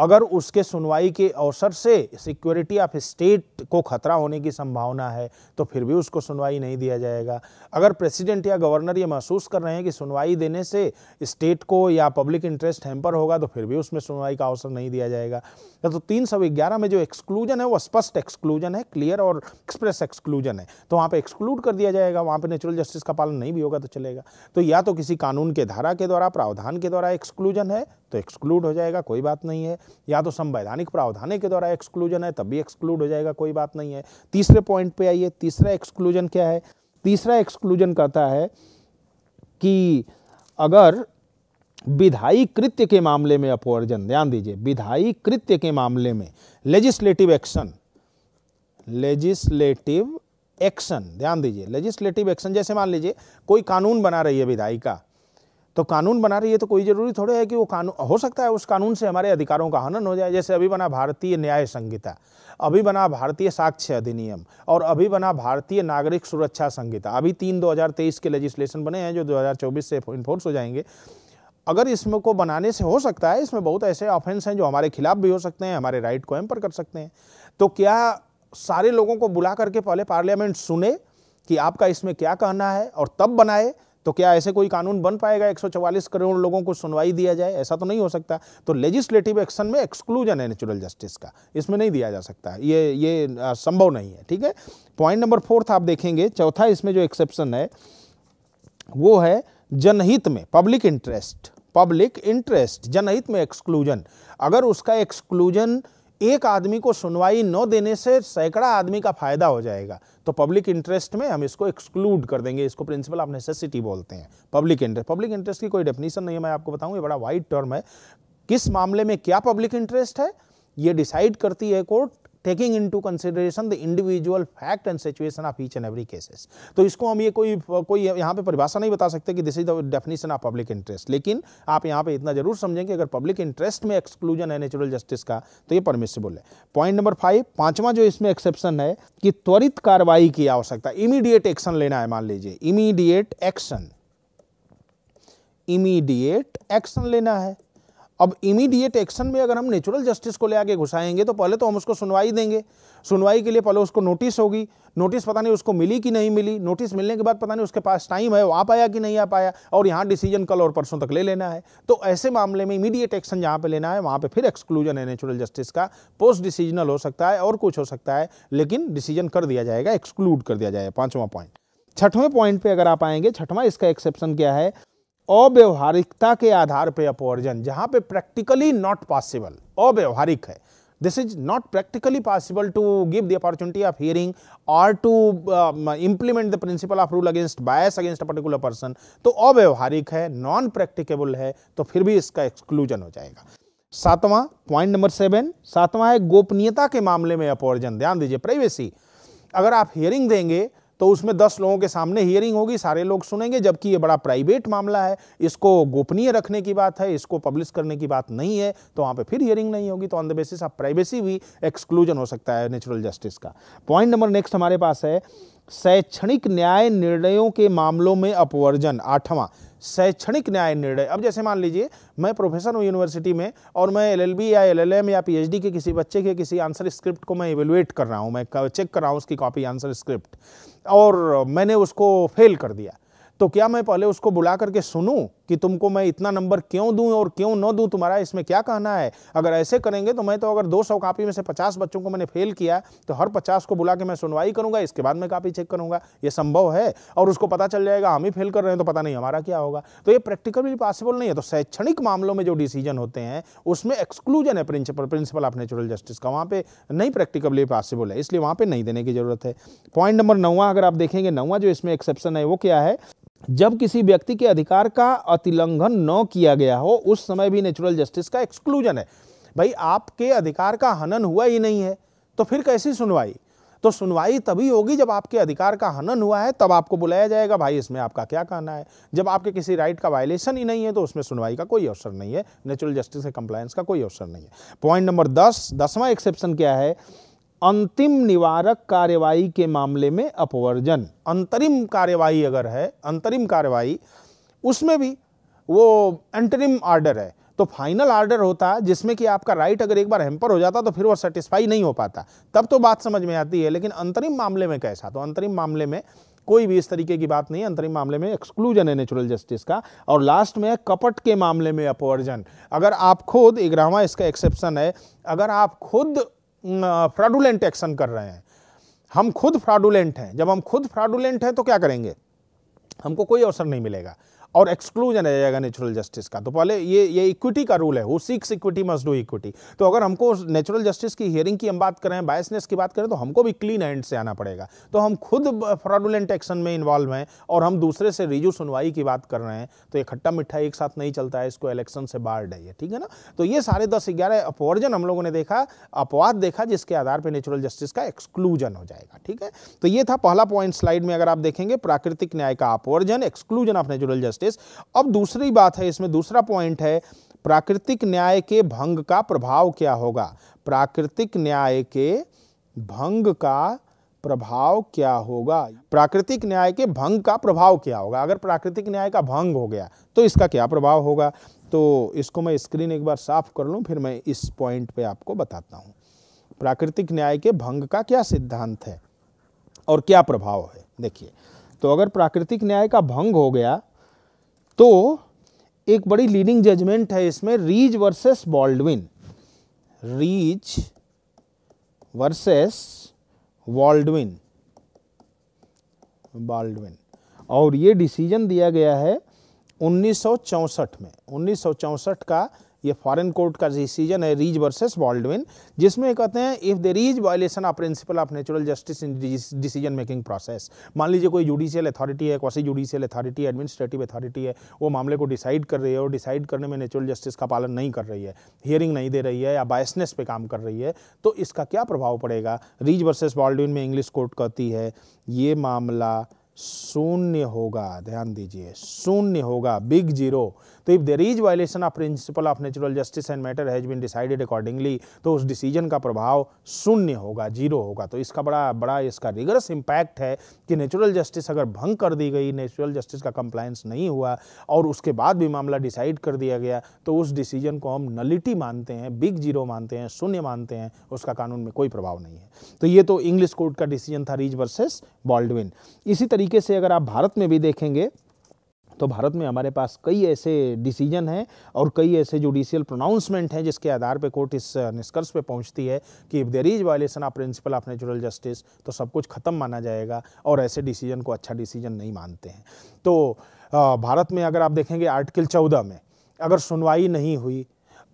अगर उसके सुनवाई के अवसर से सिक्योरिटी ऑफ स्टेट को खतरा होने की संभावना है तो फिर भी उसको सुनवाई नहीं दिया जाएगा अगर प्रेसिडेंट या गवर्नर ये महसूस कर रहे हैं कि सुनवाई देने से स्टेट को या पब्लिक इंटरेस्ट हैम्पर होगा तो फिर भी उसमें सुनवाई का अवसर नहीं दिया जाएगा या तो तीन सौ ग्यारह में जो एक्सक्लूजन है वो स्पष्ट एक्सक्लूजन है क्लियर और एक्सप्रेस एक्सक्लूजन है तो वहाँ पर एक्सक्लूड कर दिया जाएगा वहाँ पर नेचुरल जस्टिस का पालन नहीं भी होगा तो चलेगा तो या तो किसी कानून के धारा के द्वारा प्रावधान के द्वारा एक्सक्लूजन है तो एक्सक्लूड हो जाएगा कोई बात नहीं है या तो संवैधानिक प्रावधान के द्वारा एक्सक्लूजन है तब भी एक्सक्लूड हो जाएगा कोई बात नहीं है तीसरे पॉइंट पे आइए तीसरा एक्सक्लूजन क्या है तीसरा एक्सक्लूजन कहता है कि अगर विधायी कृत्य के मामले में अपवर्जन ध्यान दीजिए विधायी कृत्य के मामले में लेजिस्लेटिव एक्शन लेजिस्लेटिव एक्शन ध्यान दीजिए लेजिस्लेटिव एक्शन जैसे मान लीजिए कोई कानून बना रही है विधायिका तो कानून बना रही है तो कोई ज़रूरी थोड़े है कि वो कानून हो सकता है उस कानून से हमारे अधिकारों का हनन हो जाए जैसे अभी बना भारतीय न्याय संहिता अभी बना भारतीय साक्ष्य अधिनियम और अभी बना भारतीय नागरिक सुरक्षा संहिता अभी तीन दो के लेजिस्लेशन बने हैं जो दो से इन्फोर्स हो जाएंगे अगर इसमें को बनाने से हो सकता है इसमें बहुत ऐसे ऑफेंस हैं जो हमारे खिलाफ भी हो सकते हैं हमारे राइट को एम्पर कर सकते हैं तो क्या सारे लोगों को बुला करके पहले पार्लियामेंट सुने कि आपका इसमें क्या कहना है और तब बनाए तो क्या ऐसे कोई कानून बन पाएगा 144 करोड़ लोगों को सुनवाई दिया जाए ऐसा तो नहीं हो सकता तो लेजिस्लेटिव एक्शन में एक्सक्लूजन है नेचुरल जस्टिस का इसमें नहीं दिया जा सकता ये ये संभव नहीं है ठीक है पॉइंट नंबर फोर्थ आप देखेंगे चौथा इसमें जो एक्सेप्शन है वो है जनहित में पब्लिक इंटरेस्ट पब्लिक इंटरेस्ट जनहित में एक्सक्लूजन अगर उसका एक्सक्लूजन एक आदमी को सुनवाई न देने से सैकड़ा आदमी का फायदा हो जाएगा तो पब्लिक इंटरेस्ट में हम इसको एक्सक्लूड कर देंगे इसको प्रिंसिपल ऑफ नेसेसिटी बोलते हैं पब्लिक इंटरेस्ट पब्लिक इंटरेस्ट की कोई डेफिनेशन नहीं है मैं आपको बताऊं ये बड़ा वाइड टर्म है किस मामले में क्या पब्लिक इंटरेस्ट है ये डिसाइड करती है court taking into consideration the individual fact and situation of each and every cases तो इसको हम ये कोई कोई यहाँ पे परिभाषा नहीं बता सकते कि this is the definition of public interest लेकिन आप यहाँ पे इतना जरूर समझेंगे अगर पब्लिक इंटरेस्ट में एक्सक्लूजन है नेचुरल जस्टिस का तो ये परमिसिबल है पॉइंट नंबर फाइव पांचवा जो इसमें एक्सेप्शन है कि त्वरित कार्रवाई की आवश्यकता इमीडिएट एक्शन लेना है मान लीजिए इमीडिएट एक्शन इमीडिएट एक्शन लेना है अब इमीडिएट एक्शन में अगर हम नेचुरल जस्टिस को ले आगे घुसाएंगे तो पहले तो हम उसको सुनवाई देंगे सुनवाई के लिए पहले उसको नोटिस होगी नोटिस पता नहीं उसको मिली कि नहीं मिली नोटिस मिलने के बाद पता नहीं उसके पास टाइम है वो आ पाया कि नहीं आ पाया और यहाँ डिसीजन कल और परसों तक ले लेना है तो ऐसे मामले में इमीडिएट एक्शन जहाँ पर लेना है वहाँ पर फिर एक्सक्लूजन है नेचुरल जस्टिस का पोस्ट डिसीजनल हो सकता है और कुछ हो सकता है लेकिन डिसीजन कर दिया जाएगा एक्सक्लूड कर दिया जाएगा पाँचवा पॉइंट छठवें पॉइंट पे अगर आप आएंगे छठवां इसका एक्सेप्शन क्या है अव्यवहारिकता के आधार पर अपवर्जन जहां पे प्रैक्टिकली नॉट पॉसिबल अव्यवहारिक है this is not practically possible to give the opportunity of hearing और to implement the principle of rule against bias against a particular person तो अव्यवहारिक है नॉन प्रैक्टिकेबल है तो फिर भी इसका एक्सक्लूजन हो जाएगा सातवां पॉइंट नंबर सेवन सातवां है गोपनीयता के मामले में अपवर्जन ध्यान दीजिए प्राइवेसी अगर आप हियरिंग देंगे तो उसमें दस लोगों के सामने हियरिंग होगी सारे लोग सुनेंगे जबकि ये बड़ा प्राइवेट मामला है इसको गोपनीय रखने की बात है इसको पब्लिश करने की बात नहीं है तो वहाँ पर फिर हियरिंग नहीं होगी तो on the basis of privacy भी एक्सक्लूजन हो सकता है नेचुरल जस्टिस का पॉइंट नंबर नेक्स्ट हमारे पास है शैक्षणिक न्याय निर्णयों के मामलों में अपवर्जन आठवां शैक्षणिक न्याय निर्णय अब जैसे मान लीजिए मैं प्रोफेसर हूँ यूनिवर्सिटी में और मैं एलएलबी या एलएलएम या पीएचडी के किसी बच्चे के किसी आंसर स्क्रिप्ट को मैं इवेलुएट कर रहा हूँ मैं चेक कर रहा हूँ उसकी कॉपी आंसर स्क्रिप्ट और मैंने उसको फेल कर दिया तो क्या मैं पहले उसको बुला करके सुनूं कि तुमको मैं इतना नंबर क्यों दूं और क्यों न दूं तुम्हारा इसमें क्या कहना है अगर ऐसे करेंगे तो मैं तो अगर 200 कॉपी में से 50 बच्चों को मैंने फेल किया तो हर 50 को बुला के मैं सुनवाई करूंगा इसके बाद मैं कॉपी चेक करूंगा ये संभव है और उसको पता चल जाएगा हम ही फेल कर रहे हैं तो पता नहीं हमारा क्या होगा तो ये प्रैक्टिकली पॉसिबल नहीं है तो शैक्षणिक मामलों में जो डिसीजन होते हैं उसमें एक्सक्लूजन है principle principle of natural justice का वहाँ पर नहीं प्रैक्टिकली पॉसिबल है इसलिए वहाँ पर नहीं देने की जरूरत है पॉइंट नंबर नौवा अगर आप देखेंगे नौवा जो इसमें एक्सेप्शन है वो क्या है जब किसी व्यक्ति के अधिकार का अतिलंघन न किया गया हो उस समय भी नेचुरल जस्टिस का एक्सक्लूजन है भाई आपके अधिकार का हनन हुआ ही नहीं है तो फिर कैसी सुनवाई तो सुनवाई तभी होगी जब आपके अधिकार का हनन हुआ है तब आपको बुलाया जाएगा भाई इसमें आपका क्या कहना है जब आपके किसी राइट का वायलेशन ही नहीं है तो उसमें सुनवाई का कोई अवसर नहीं है नेचुरल जस्टिस के कंप्लायंस का कोई अवसर नहीं है पॉइंट नंबर दस दसवां एक्सेप्शन क्या है अंतिम निवारक कार्यवाही के मामले में अपवर्जन अंतरिम कार्यवाही अगर है अंतरिम कार्यवाही उसमें भी वो एंटरिम ऑर्डर है तो फाइनल ऑर्डर होता है जिसमें कि आपका राइट अगर एक बार हेम्पर हो जाता तो फिर वो सेटिस्फाई नहीं हो पाता तब तो बात समझ में आती है लेकिन अंतरिम मामले में कैसा तो अंतरिम मामले में कोई भी इस तरीके की बात नहीं अंतरिम मामले में एक्सक्लूजन है नेचुरल जस्टिस का और लास्ट में है कपट के मामले में अपवर्जन अगर आप खुद इग्रामा इसका एक्सेप्शन है अगर आप खुद फ्रॉडुलेंट एक्शन कर रहे हैं हम खुद फ्रॉडुलेंट हैं जब हम खुद फ्रॉडुलेंट हैं तो क्या करेंगे हमको कोई अवसर नहीं मिलेगा और एक्सक्लूजन आ जाएगा नेचुरल जस्टिस का तो पहले ये ये इक्विटी का रूल है who seeks equity must do equity तो अगर हमको नेचुरल जस्टिस की हियरिंग की हम बात करें बायसनेस की बात करें तो हमको भी क्लीन हैंड से आना पड़ेगा तो हम खुद फ्रॉडुलेंट एक्शन में इन्वॉल्व हैं और हम दूसरे से रिजू सुनवाई की बात कर रहे हैं तो ये खट्टा मिठ्ठा एक साथ नहीं चलता है इसको इलेक्शन से बाहर डाइए ठीक है ना तो ये सारे दस ग्यारह अपवर्जन हम लोगों ने देखा अपवाद देखा जिसके आधार पर नेचुरल जस्टिस का एक्सक्लूजन हो जाएगा ठीक है तो ये था पहला पॉइंट स्लाइड में अगर आप देखेंगे प्राकृतिक न्याय का अपवर्जन exclusion of natural justice justice अब दूसरी बात है इसमें दूसरा पॉइंट है प्राकृतिक न्याय के भंग का प्रभाव क्या होगा प्राकृतिक न्याय के भंग का प्रभाव क्या होगा प्राकृतिक न्याय के भंग का प्रभाव क्या होगा अगर प्राकृतिक न्याय का भंग हो गया तो इसका क्या प्रभाव होगा तो इसको मैं स्क्रीन एक बार साफ कर लूं फिर मैं इस पॉइंट पे आपको बताता हूं प्राकृतिक न्याय के भंग का क्या सिद्धांत है और क्या प्रभाव है देखिए तो अगर प्राकृतिक न्याय का भंग हो गया तो एक बड़ी लीडिंग जजमेंट है इसमें Ridge versus Baldwin Ridge versus Baldwin Baldwin और ये डिसीजन दिया गया है 1964 में 1964 का ये फॉरेन कोर्ट का डिसीजन है रीज वर्सेस बॉल्डविन जिसमें कहते हैं if there is violation of principle of natural justice in decision making process मान लीजिए कोई जुडिशियल अथॉरिटी है quasi judicial authority administrative authority है वो मामले को डिसाइड कर रही है और डिसाइड करने में नेचुरल जस्टिस का पालन नहीं कर रही है हियरिंग नहीं दे रही है या बायसनेस पे काम कर रही है तो इसका क्या प्रभाव पड़ेगा रीज वर्सेस बॉल्डविन में इंग्लिश कोर्ट कहती है ये मामला शून्य होगा ध्यान दीजिए शून्य होगा बिग जीरो तो if there is violation of principle of natural justice and matter has been decided accordingly तो उस डिसीजन का प्रभाव शून्य होगा जीरो होगा तो इसका बड़ा बड़ा इसका रिगरस इम्पैक्ट है कि नेचुरल जस्टिस अगर भंग कर दी गई नेचुरल जस्टिस का कंप्लायंस नहीं हुआ और उसके बाद भी मामला डिसाइड कर दिया गया तो उस डिसीजन को हम नलिटी मानते हैं बिग जीरो मानते हैं शून्य मानते हैं उसका कानून में कोई प्रभाव नहीं है तो ये तो इंग्लिश कोर्ट का डिसीजन था रीज वर्सेस बॉल्डविन इसी तरीके से अगर आप भारत में भी देखेंगे तो भारत में हमारे पास कई ऐसे डिसीजन हैं और कई ऐसे जुडिशियल प्रोनाउंसमेंट हैं जिसके आधार पर कोर्ट इस निष्कर्ष पर पहुँचती है कि if there is violation of principle of natural justice तो सब कुछ ख़त्म माना जाएगा और ऐसे डिसीजन को अच्छा डिसीजन नहीं मानते हैं तो भारत में अगर आप देखेंगे आर्टिकल चौदह में अगर सुनवाई नहीं हुई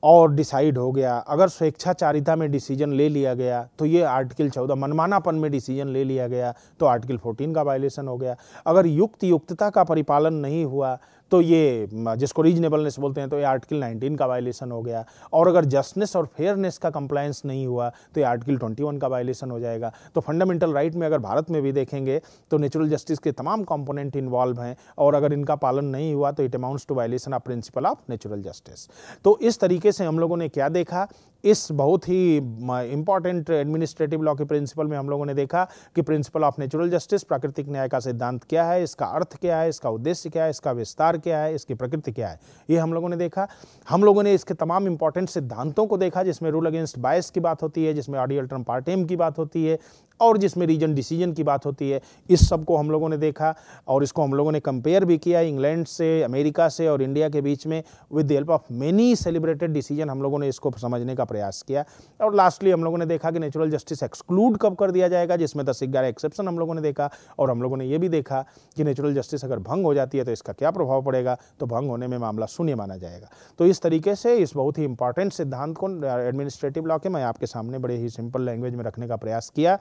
और डिसाइड हो गया अगर स्वेच्छाचारिता में डिसीजन ले लिया गया तो ये आर्टिकल चौदह मनमानापन में डिसीजन ले लिया गया तो आर्टिकल फोर्टीन का वायलेशन हो गया अगर युक्त युक्तता का परिपालन नहीं हुआ तो ये जिसको रीजनेबलनेस बोलते हैं तो ये आर्टिकल 19 का वायलेशन हो गया और अगर जस्टिस और फेयरनेस का कंप्लायंस नहीं हुआ तो ये आर्टिकल 21 का वायलेशन हो जाएगा तो फंडामेंटल राइट right में अगर भारत में भी देखेंगे तो नेचुरल जस्टिस के तमाम कॉम्पोनेंट इन्वॉल्व हैं और अगर इनका पालन नहीं हुआ तो it amounts to violation of principle of natural justice तो इस तरीके से हम लोगों ने क्या देखा इस बहुत ही इंपॉर्टेंट एडमिनिस्ट्रेटिव लॉ के प्रिंसिपल में हम लोगों ने देखा कि प्रिंसिपल ऑफ नेचुरल जस्टिस प्राकृतिक न्याय का सिद्धांत क्या है इसका अर्थ क्या है इसका उद्देश्य क्या है इसका विस्तार क्या है इसकी प्रकृति क्या है ये हम लोगों ने देखा हम लोगों ने इसके तमाम इंपॉर्टेंट सिद्धांतों को देखा जिसमें रूल अगेंस्ट बायस की बात होती है जिसमें ऑडियल टर्म पार्टेम की बात होती है और जिसमें रीजन डिसीजन की बात होती है इस सब को हम लोगों ने देखा और इसको हम लोगों ने कंपेयर भी किया इंग्लैंड से अमेरिका से और इंडिया के बीच में with the help of many celebrated decision हम लोगों ने इसको समझने का प्रयास किया और लास्टली हम लोगों ने देखा कि नेचुरल जस्टिस एक्सक्लूड कब कर दिया जाएगा जिसमें दस ग्यारह एक्सेप्शन हम लोगों ने देखा और हम लोगों ने यह भी देखा कि नेचुरल जस्टिस अगर भंग हो जाती है तो इसका क्या प्रभाव पड़ेगा तो भंग होने में मामला शून्य माना जाएगा तो इस तरीके से इस बहुत ही इंपॉर्टेंट सिद्धांत को एडमिनिस्ट्रेटिव लॉ के मैं आपके सामने बड़े ही सिंपल लैंग्वेज में रखने का प्रयास किया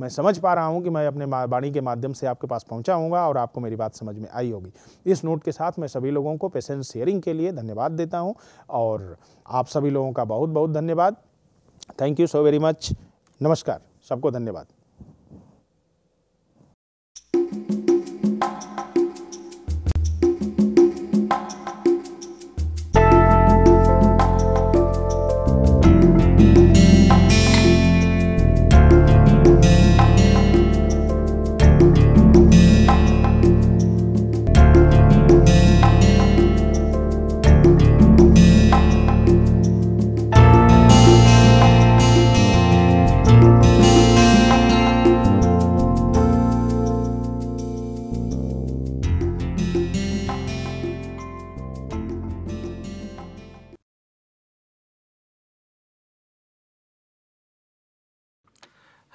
मैं समझ पा रहा हूँ कि मैं अपने वाणी के माध्यम से आपके पास पहुँचाऊँगा और आपको मेरी बात समझ में आई होगी इस नोट के साथ मैं सभी लोगों को पेशेंस शेयरिंग के लिए धन्यवाद देता हूँ और आप सभी लोगों का बहुत बहुत धन्यवाद thank you so very much नमस्कार सबको धन्यवाद